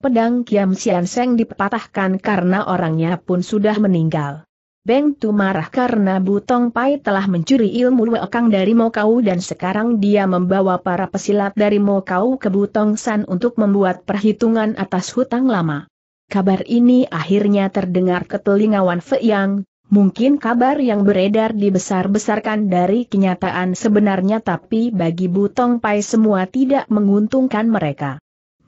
pedang Kiam Sian Seng dipatahkan karena orangnya pun sudah meninggal. Beng Tu marah karena Butong Pai telah mencuri ilmu Wekang dari Mokau dan sekarang dia membawa para pesilat dari Mokau ke Butong San untuk membuat perhitungan atas hutang lama. Kabar ini akhirnya terdengar ke telinga Wan Fe Yang. mungkin kabar yang beredar dibesar-besarkan dari kenyataan sebenarnya tapi bagi Butong Pai semua tidak menguntungkan mereka.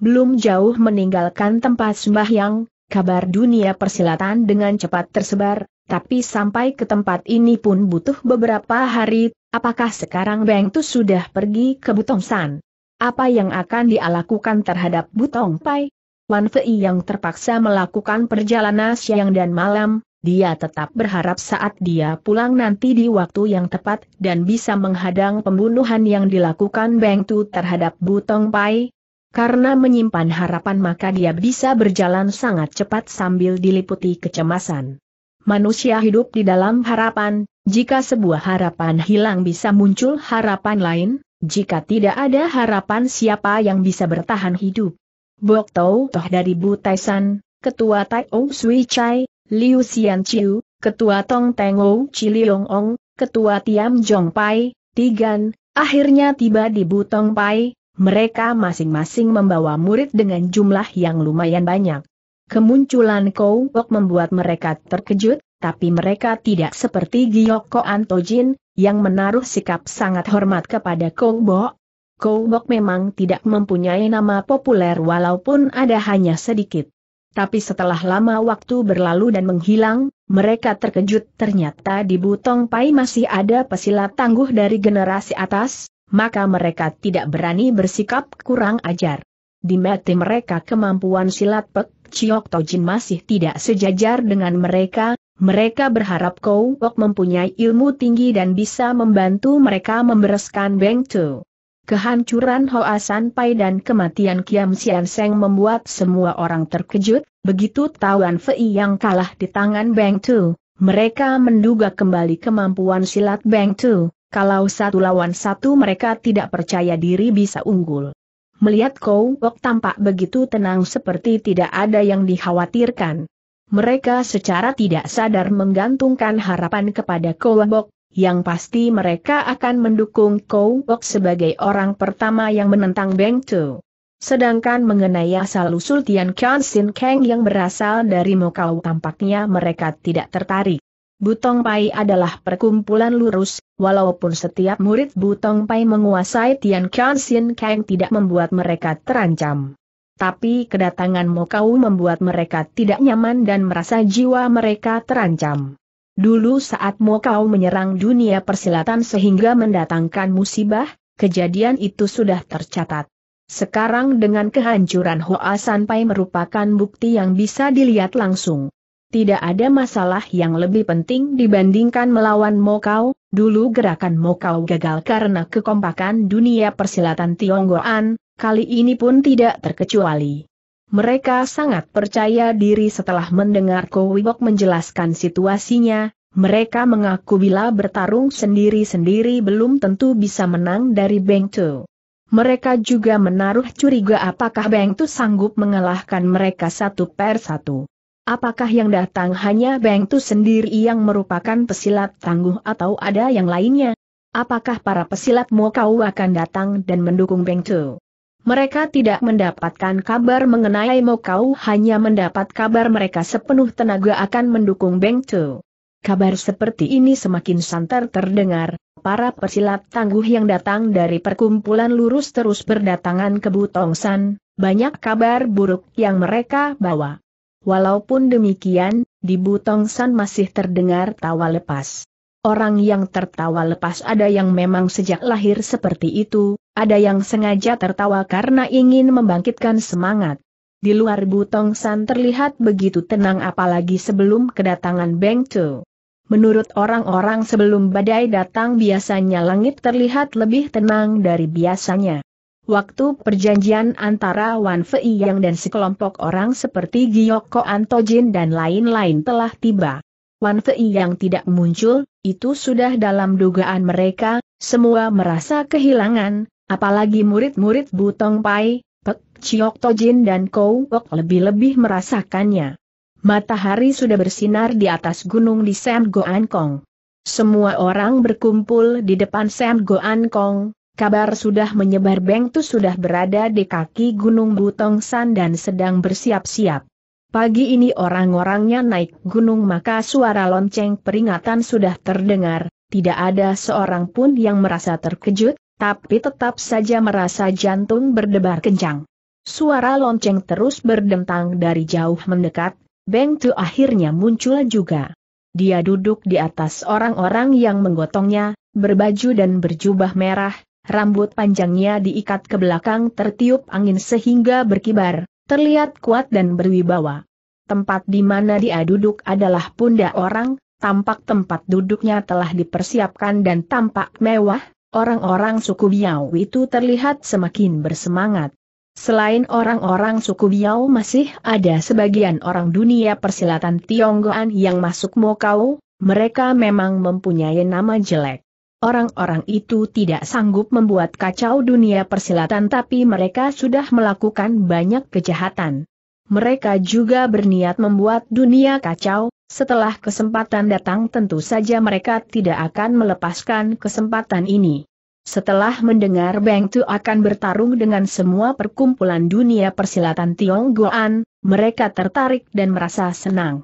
Belum jauh meninggalkan tempat sembahyang, kabar dunia persilatan dengan cepat tersebar, tapi sampai ke tempat ini pun butuh beberapa hari, apakah sekarang Beng Tu sudah pergi ke Butong San? Apa yang akan dilakukan terhadap Butong Pai? Wan Fei yang terpaksa melakukan perjalanan siang dan malam, dia tetap berharap saat dia pulang nanti di waktu yang tepat dan bisa menghadang pembunuhan yang dilakukan Beng Tu terhadap Butong Pai, karena menyimpan harapan maka dia bisa berjalan sangat cepat sambil diliputi kecemasan. Manusia hidup di dalam harapan, jika sebuah harapan hilang bisa muncul harapan lain, jika tidak ada harapan siapa yang bisa bertahan hidup. Bok Tau Toh dari Butaisan, Ketua Tai Ong Sui Chai, Liu Xian Chiu, Ketua Tong Teng Ou Chiliong Ong, Ketua Tiam Jong Pai, Tigan, akhirnya tiba di Butong Pai, mereka masing-masing membawa murid dengan jumlah yang lumayan banyak. Kemunculan Kouok membuat mereka terkejut, tapi mereka tidak seperti Giyoko Antojin, yang menaruh sikap sangat hormat kepada Koubo. Kouok memang tidak mempunyai nama populer walaupun ada hanya sedikit. Tapi setelah lama waktu berlalu dan menghilang, mereka terkejut ternyata di Butong Pai masih ada pesilat tangguh dari generasi atas, maka mereka tidak berani bersikap kurang ajar. Di mati mereka kemampuan silat Pek Chiok Tojin masih tidak sejajar dengan mereka, mereka berharap Kou Wok mempunyai ilmu tinggi dan bisa membantu mereka membereskan Beng Tu. Kehancuran Hoa San Pai dan kematian Kiam Sian Seng membuat semua orang terkejut, begitu Tawan Fei yang kalah di tangan Beng Tu, mereka menduga kembali kemampuan silat Beng Tu, kalau satu lawan satu mereka tidak percaya diri bisa unggul. Melihat Kou Wok tampak begitu tenang seperti tidak ada yang dikhawatirkan. Mereka secara tidak sadar menggantungkan harapan kepada Kou Wok, yang pasti mereka akan mendukung Kou Wok sebagai orang pertama yang menentang Beng Tu. Sedangkan mengenai asal-usul Tian Kian Sin Kang yang berasal dari Mokau tampaknya mereka tidak tertarik. Butong Pai adalah perkumpulan lurus, walaupun setiap murid Butong Pai menguasai Tian Kian Sin Kang tidak membuat mereka terancam. Tapi kedatangan Mokau membuat mereka tidak nyaman dan merasa jiwa mereka terancam. Dulu saat Mokau menyerang dunia persilatan sehingga mendatangkan musibah, kejadian itu sudah tercatat. Sekarang dengan kehancuran Hoa Sanpai merupakan bukti yang bisa dilihat langsung tidak ada masalah yang lebih penting dibandingkan melawan Mokau, dulu gerakan Mokau gagal karena kekompakan dunia persilatan Tionggoan, kali ini pun tidak terkecuali. Mereka sangat percaya diri setelah mendengar Kowibok menjelaskan situasinya, mereka mengaku bila bertarung sendiri-sendiri belum tentu bisa menang dari Beng Tu. Mereka juga menaruh curiga apakah Beng Tu sanggup mengalahkan mereka satu per satu. Apakah yang datang hanya Tu sendiri yang merupakan pesilat tangguh atau ada yang lainnya? Apakah para pesilat Mokau akan datang dan mendukung Tu? Mereka tidak mendapatkan kabar mengenai Mokau hanya mendapat kabar mereka sepenuh tenaga akan mendukung Tu. Kabar seperti ini semakin santer terdengar, para pesilat tangguh yang datang dari perkumpulan lurus terus berdatangan ke Butongsan, banyak kabar buruk yang mereka bawa. Walaupun demikian, di Butong San masih terdengar tawa lepas. Orang yang tertawa lepas ada yang memang sejak lahir seperti itu, ada yang sengaja tertawa karena ingin membangkitkan semangat. Di luar Butong San terlihat begitu tenang apalagi sebelum kedatangan Beng Tu. Menurut orang-orang sebelum badai datang biasanya langit terlihat lebih tenang dari biasanya. Waktu perjanjian antara Wan Fei Yang dan sekelompok orang seperti Giyoko Antojin dan lain-lain telah tiba. Wan Fei Yang tidak muncul, itu sudah dalam dugaan mereka, semua merasa kehilangan, apalagi murid-murid Butong Pai, Pek Chiok Tojin dan Kou Wok lebih-lebih merasakannya. Matahari sudah bersinar di atas gunung di Sam Goan Kong. Semua orang berkumpul di depan Sam Goan Kong, Kabar sudah menyebar Bengtu sudah berada di kaki Gunung Butong San dan sedang bersiap-siap. Pagi ini orang-orangnya naik gunung maka suara lonceng peringatan sudah terdengar, tidak ada seorang pun yang merasa terkejut, tapi tetap saja merasa jantung berdebar kencang. Suara lonceng terus berdentang dari jauh mendekat, Bengtu akhirnya muncul juga. Dia duduk di atas orang-orang yang menggotongnya, berbaju dan berjubah merah, rambut panjangnya diikat ke belakang tertiup angin sehingga berkibar, terlihat kuat dan berwibawa. Tempat di mana dia duduk adalah punda orang, tampak tempat duduknya telah dipersiapkan dan tampak mewah, orang-orang suku Biau itu terlihat semakin bersemangat. Selain orang-orang suku Biau masih ada sebagian orang dunia persilatan Tionggoan yang masuk Mokau, mereka memang mempunyai nama jelek. Orang-orang itu tidak sanggup membuat kacau dunia persilatan tapi mereka sudah melakukan banyak kejahatan. Mereka juga berniat membuat dunia kacau, setelah kesempatan datang tentu saja mereka tidak akan melepaskan kesempatan ini. Setelah mendengar Beng Tu akan bertarung dengan semua perkumpulan dunia persilatan Tionggoan, mereka tertarik dan merasa senang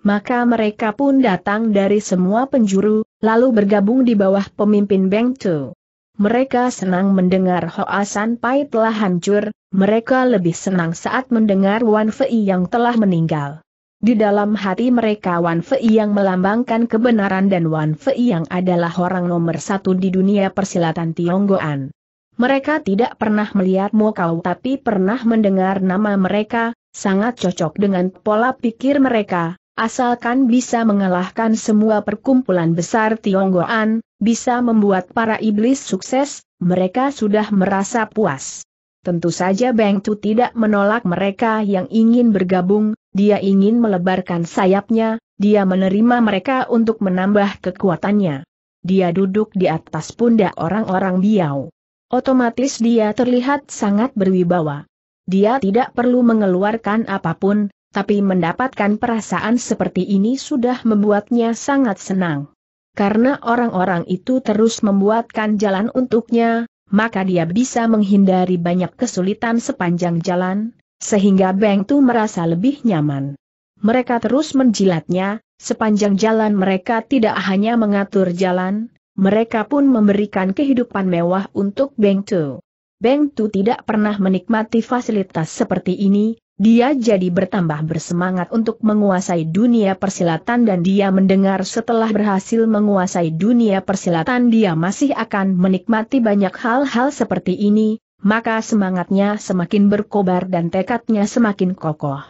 maka mereka pun datang dari semua penjuru, lalu bergabung di bawah pemimpin Beng Tu. Mereka senang mendengar Hoa San Pai telah hancur, mereka lebih senang saat mendengar Wan Fei yang telah meninggal. Di dalam hati mereka Wan Fei yang melambangkan kebenaran dan Wan Fei yang adalah orang nomor satu di dunia persilatan Tionggoan. Mereka tidak pernah melihat Mokau tapi pernah mendengar nama mereka, sangat cocok dengan pola pikir mereka, asalkan bisa mengalahkan semua perkumpulan besar Tionggoan, bisa membuat para iblis sukses, mereka sudah merasa puas. Tentu saja Beng Tu tidak menolak mereka yang ingin bergabung, dia ingin melebarkan sayapnya, dia menerima mereka untuk menambah kekuatannya. Dia duduk di atas pundak orang-orang Biau. Otomatis dia terlihat sangat berwibawa. Dia tidak perlu mengeluarkan apapun, tapi mendapatkan perasaan seperti ini sudah membuatnya sangat senang. Karena orang-orang itu terus membuatkan jalan untuknya, maka dia bisa menghindari banyak kesulitan sepanjang jalan, sehingga Beng Tu merasa lebih nyaman. Mereka terus menjilatnya, sepanjang jalan mereka tidak hanya mengatur jalan, mereka pun memberikan kehidupan mewah untuk Beng Tu. Beng Tu tidak pernah menikmati fasilitas seperti ini, dia jadi bertambah bersemangat untuk menguasai dunia persilatan dan dia mendengar setelah berhasil menguasai dunia persilatan dia masih akan menikmati banyak hal-hal seperti ini, maka semangatnya semakin berkobar dan tekadnya semakin kokoh.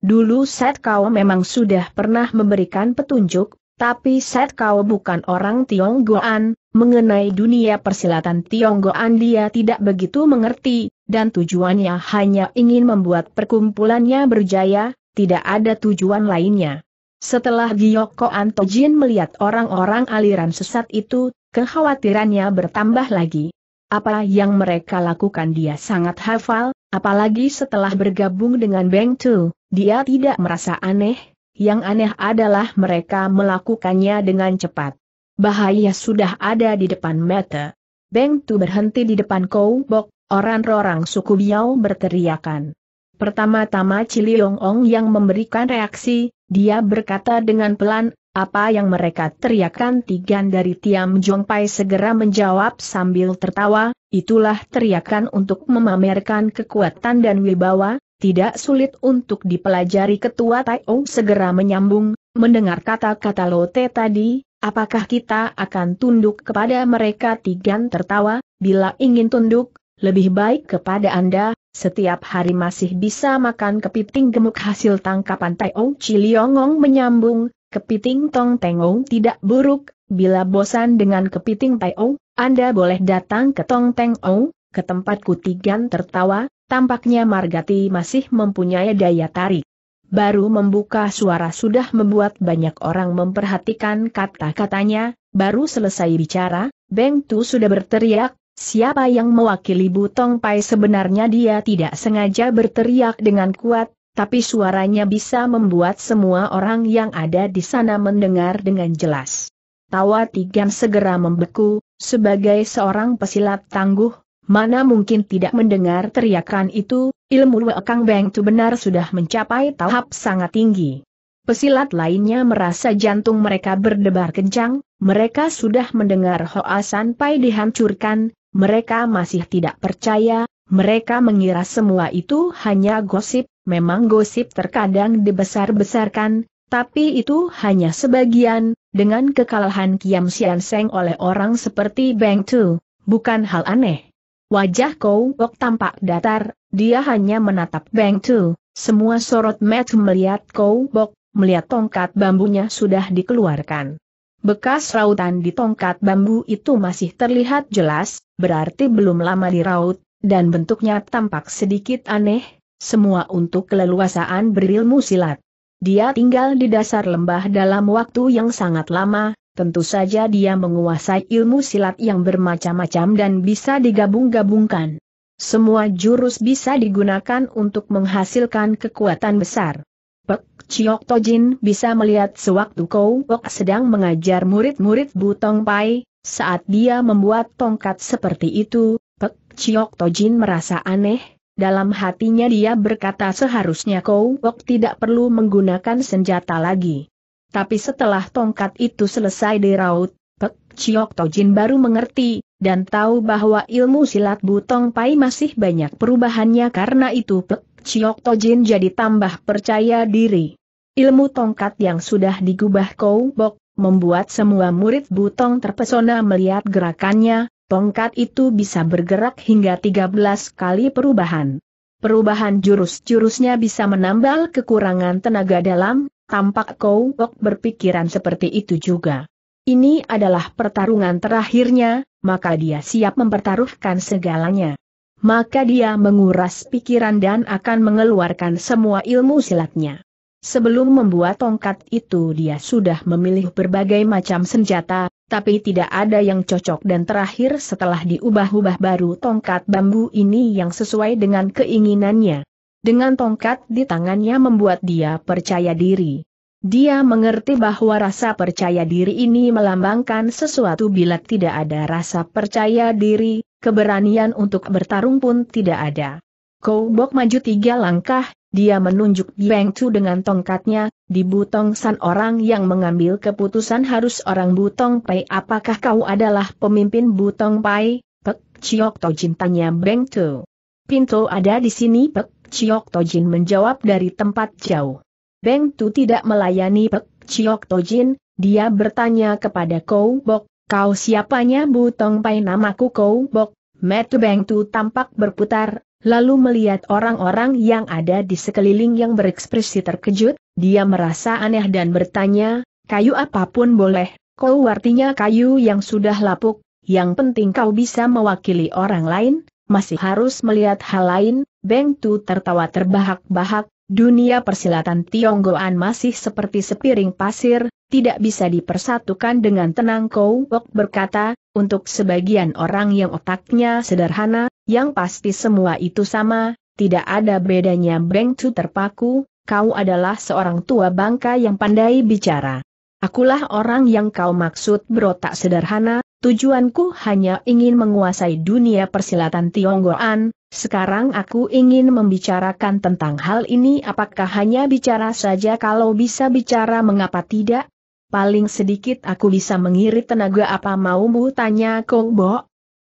Dulu Set Kau memang sudah pernah memberikan petunjuk, tapi Set Kau bukan orang Tionggoan, mengenai dunia persilatan Tionggoan dia tidak begitu mengerti, dan tujuannya hanya ingin membuat perkumpulannya berjaya, tidak ada tujuan lainnya. Setelah Giyoko Antojin melihat orang-orang aliran sesat itu, kekhawatirannya bertambah lagi. Apa yang mereka lakukan dia sangat hafal, apalagi setelah bergabung dengan Beng Tu, dia tidak merasa aneh, yang aneh adalah mereka melakukannya dengan cepat. Bahaya sudah ada di depan mata. Beng Tu berhenti di depan Kou Bok, Orang-orang suku Biao berteriakan. Pertama-tama Ciliong Ong yang memberikan reaksi, dia berkata dengan pelan, apa yang mereka teriakan Tigan dari Tiam Pai segera menjawab sambil tertawa, itulah teriakan untuk memamerkan kekuatan dan wibawa, tidak sulit untuk dipelajari ketua Ong segera menyambung, mendengar kata-kata Lote tadi, apakah kita akan tunduk kepada mereka Tigan tertawa, bila ingin tunduk, lebih baik kepada Anda, setiap hari masih bisa makan kepiting gemuk hasil tangkapan Taiong Ciliongong menyambung, kepiting Tong Tengong tidak buruk, bila bosan dengan kepiting Taiong, Anda boleh datang ke Tong Tengong, ke tempat kutigan tertawa, tampaknya Margati masih mempunyai daya tarik. Baru membuka suara sudah membuat banyak orang memperhatikan kata-katanya, baru selesai bicara, Beng Tu sudah berteriak, Siapa yang mewakili Butong Pai sebenarnya dia tidak sengaja berteriak dengan kuat, tapi suaranya bisa membuat semua orang yang ada di sana mendengar dengan jelas. Tawa Tigan segera membeku, sebagai seorang pesilat tangguh, mana mungkin tidak mendengar teriakan itu, ilmu Wekang Beng Tu benar sudah mencapai tahap sangat tinggi. Pesilat lainnya merasa jantung mereka berdebar kencang, mereka sudah mendengar Hoa Pai dihancurkan, mereka masih tidak percaya, mereka mengira semua itu hanya gosip, memang gosip terkadang dibesar-besarkan, tapi itu hanya sebagian, dengan kekalahan Kiam Sian Seng oleh orang seperti Bang Tu, bukan hal aneh. Wajah Kou Bok tampak datar, dia hanya menatap Bang Tu, semua sorot mata melihat Kou Bok, melihat tongkat bambunya sudah dikeluarkan. Bekas rautan di tongkat bambu itu masih terlihat jelas, berarti belum lama diraut, dan bentuknya tampak sedikit aneh, semua untuk keleluasaan berilmu silat. Dia tinggal di dasar lembah dalam waktu yang sangat lama, tentu saja dia menguasai ilmu silat yang bermacam-macam dan bisa digabung-gabungkan. Semua jurus bisa digunakan untuk menghasilkan kekuatan besar. Chiok Tojin bisa melihat sewaktu Kou Wok sedang mengajar murid-murid Butong Pai, saat dia membuat tongkat seperti itu, Pek Chiok Tojin merasa aneh, dalam hatinya dia berkata seharusnya Kou Wok tidak perlu menggunakan senjata lagi. Tapi setelah tongkat itu selesai diraut, Pek Chiok Tojin baru mengerti, dan tahu bahwa ilmu silat Butong Pai masih banyak perubahannya karena itu Pek Chiok Tojin jadi tambah percaya diri. Ilmu tongkat yang sudah digubah Kou Bok, membuat semua murid Butong terpesona melihat gerakannya, tongkat itu bisa bergerak hingga 13 kali perubahan. Perubahan jurus-jurusnya bisa menambal kekurangan tenaga dalam, tampak Kou Bok berpikiran seperti itu juga. Ini adalah pertarungan terakhirnya, maka dia siap mempertaruhkan segalanya maka dia menguras pikiran dan akan mengeluarkan semua ilmu silatnya. Sebelum membuat tongkat itu dia sudah memilih berbagai macam senjata, tapi tidak ada yang cocok dan terakhir setelah diubah-ubah baru tongkat bambu ini yang sesuai dengan keinginannya. Dengan tongkat di tangannya membuat dia percaya diri. Dia mengerti bahwa rasa percaya diri ini melambangkan sesuatu bila tidak ada rasa percaya diri, keberanian untuk bertarung pun tidak ada. Bok maju tiga langkah, dia menunjuk Beng Chu dengan tongkatnya, di Butong San orang yang mengambil keputusan harus orang Butong Pai. Apakah kau adalah pemimpin Butong Pai? Pek Chiok Tojin tanya Beng Chu. Pintu ada di sini Pek Chiok Tojin menjawab dari tempat jauh. Beng Chu tidak melayani Pek Chiok Tojin, dia bertanya kepada Kou Bok, Kau siapanya Bu Tong Pai namaku Kou Bok, Metu Beng Tu tampak berputar, lalu melihat orang-orang yang ada di sekeliling yang berekspresi terkejut, dia merasa aneh dan bertanya, kayu apapun boleh, Kau artinya kayu yang sudah lapuk, yang penting kau bisa mewakili orang lain, masih harus melihat hal lain, Beng Tu tertawa terbahak-bahak, Dunia persilatan Tionggoan masih seperti sepiring pasir, tidak bisa dipersatukan dengan tenang Kou Wok berkata, untuk sebagian orang yang otaknya sederhana, yang pasti semua itu sama, tidak ada bedanya Beng Chu terpaku, kau adalah seorang tua bangka yang pandai bicara. Akulah orang yang kau maksud berotak sederhana, tujuanku hanya ingin menguasai dunia persilatan Tionggoan, sekarang aku ingin membicarakan tentang hal ini apakah hanya bicara saja kalau bisa bicara mengapa tidak? Paling sedikit aku bisa mengirit tenaga apa maumu tanya Kong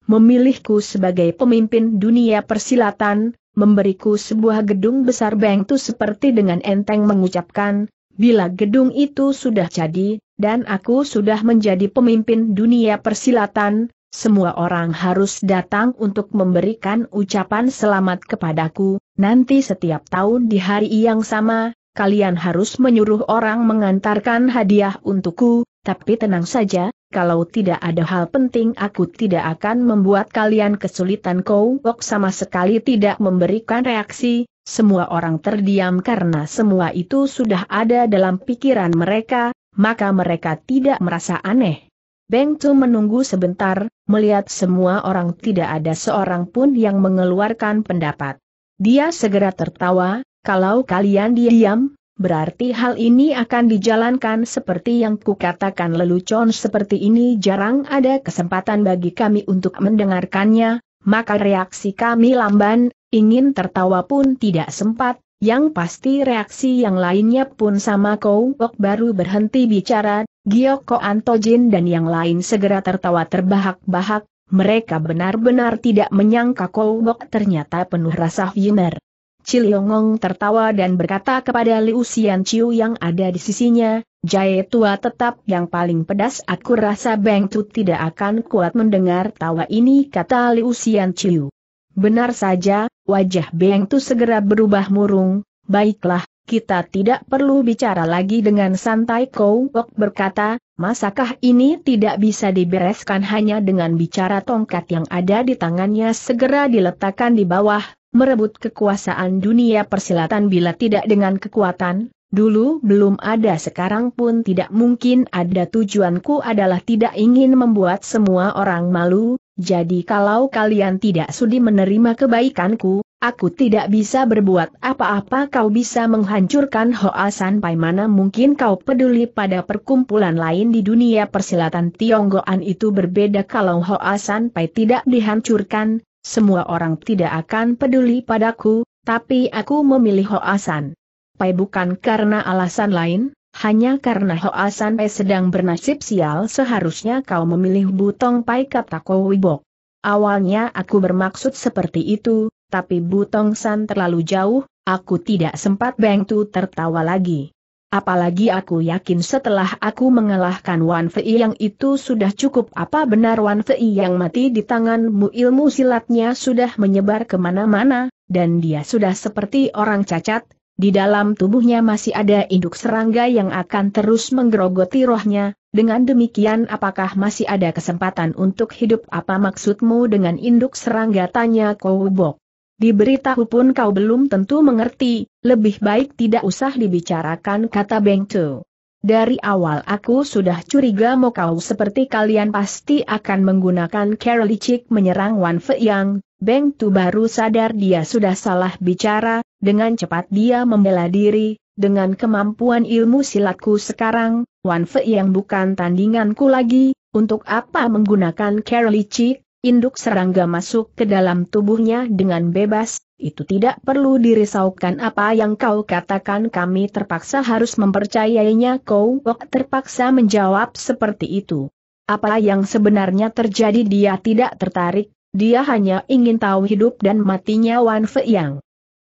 Memilihku sebagai pemimpin dunia persilatan, memberiku sebuah gedung besar Bengtu seperti dengan enteng mengucapkan, bila gedung itu sudah jadi, dan aku sudah menjadi pemimpin dunia persilatan, semua orang harus datang untuk memberikan ucapan selamat kepadaku, nanti setiap tahun di hari yang sama, kalian harus menyuruh orang mengantarkan hadiah untukku, tapi tenang saja, kalau tidak ada hal penting aku tidak akan membuat kalian kesulitan kau kok sama sekali tidak memberikan reaksi, semua orang terdiam karena semua itu sudah ada dalam pikiran mereka, maka mereka tidak merasa aneh. Beng Tu menunggu sebentar, melihat semua orang tidak ada seorang pun yang mengeluarkan pendapat. Dia segera tertawa, kalau kalian diam, berarti hal ini akan dijalankan seperti yang kukatakan lelucon seperti ini jarang ada kesempatan bagi kami untuk mendengarkannya, maka reaksi kami lamban, ingin tertawa pun tidak sempat, yang pasti reaksi yang lainnya pun sama kau. Kok baru berhenti bicara, Gioko Antojin dan yang lain segera tertawa terbahak-bahak, mereka benar-benar tidak menyangka Kowok ternyata penuh rasa humor. Ciliongong tertawa dan berkata kepada Liu Xian Chiu yang ada di sisinya, Jae tua tetap yang paling pedas aku rasa Beng Tu tidak akan kuat mendengar tawa ini kata Liu Xian Chiu. Benar saja, wajah Beng Tu segera berubah murung, baiklah, kita tidak perlu bicara lagi dengan santai kau Wok berkata, masakah ini tidak bisa dibereskan hanya dengan bicara tongkat yang ada di tangannya segera diletakkan di bawah, merebut kekuasaan dunia persilatan bila tidak dengan kekuatan? Dulu belum ada sekarang pun tidak mungkin ada tujuanku adalah tidak ingin membuat semua orang malu, jadi kalau kalian tidak sudi menerima kebaikanku, Aku tidak bisa berbuat apa-apa kau bisa menghancurkan Hoa San Pai mana mungkin kau peduli pada perkumpulan lain di dunia persilatan Tionggoan itu berbeda kalau Hoa San Pai tidak dihancurkan, semua orang tidak akan peduli padaku, tapi aku memilih Hoa San Pai bukan karena alasan lain, hanya karena Hoa San Pai sedang bernasib sial seharusnya kau memilih Butong Pai kata Wibok. Awalnya aku bermaksud seperti itu, tapi Butong San terlalu jauh, aku tidak sempat Bengtu tertawa lagi. Apalagi aku yakin setelah aku mengalahkan Wan Fei yang itu sudah cukup apa benar Wan Fei yang mati di tanganmu ilmu silatnya sudah menyebar kemana-mana, dan dia sudah seperti orang cacat, di dalam tubuhnya masih ada induk serangga yang akan terus menggerogoti rohnya, dengan demikian apakah masih ada kesempatan untuk hidup apa maksudmu dengan induk serangga tanya Kowubok. Diberitahu pun kau belum tentu mengerti, lebih baik tidak usah dibicarakan kata Beng Tu. Dari awal aku sudah curiga mau kau seperti kalian pasti akan menggunakan cara licik menyerang Wan Fe Yang, Beng Tu baru sadar dia sudah salah bicara, dengan cepat dia membela diri, dengan kemampuan ilmu silatku sekarang, Wan Fe Yang bukan tandinganku lagi, untuk apa menggunakan cara licik, induk serangga masuk ke dalam tubuhnya dengan bebas, itu tidak perlu dirisaukan apa yang kau katakan kami terpaksa harus mempercayainya kau terpaksa menjawab seperti itu. Apa yang sebenarnya terjadi dia tidak tertarik, dia hanya ingin tahu hidup dan matinya Wan Fei Yang.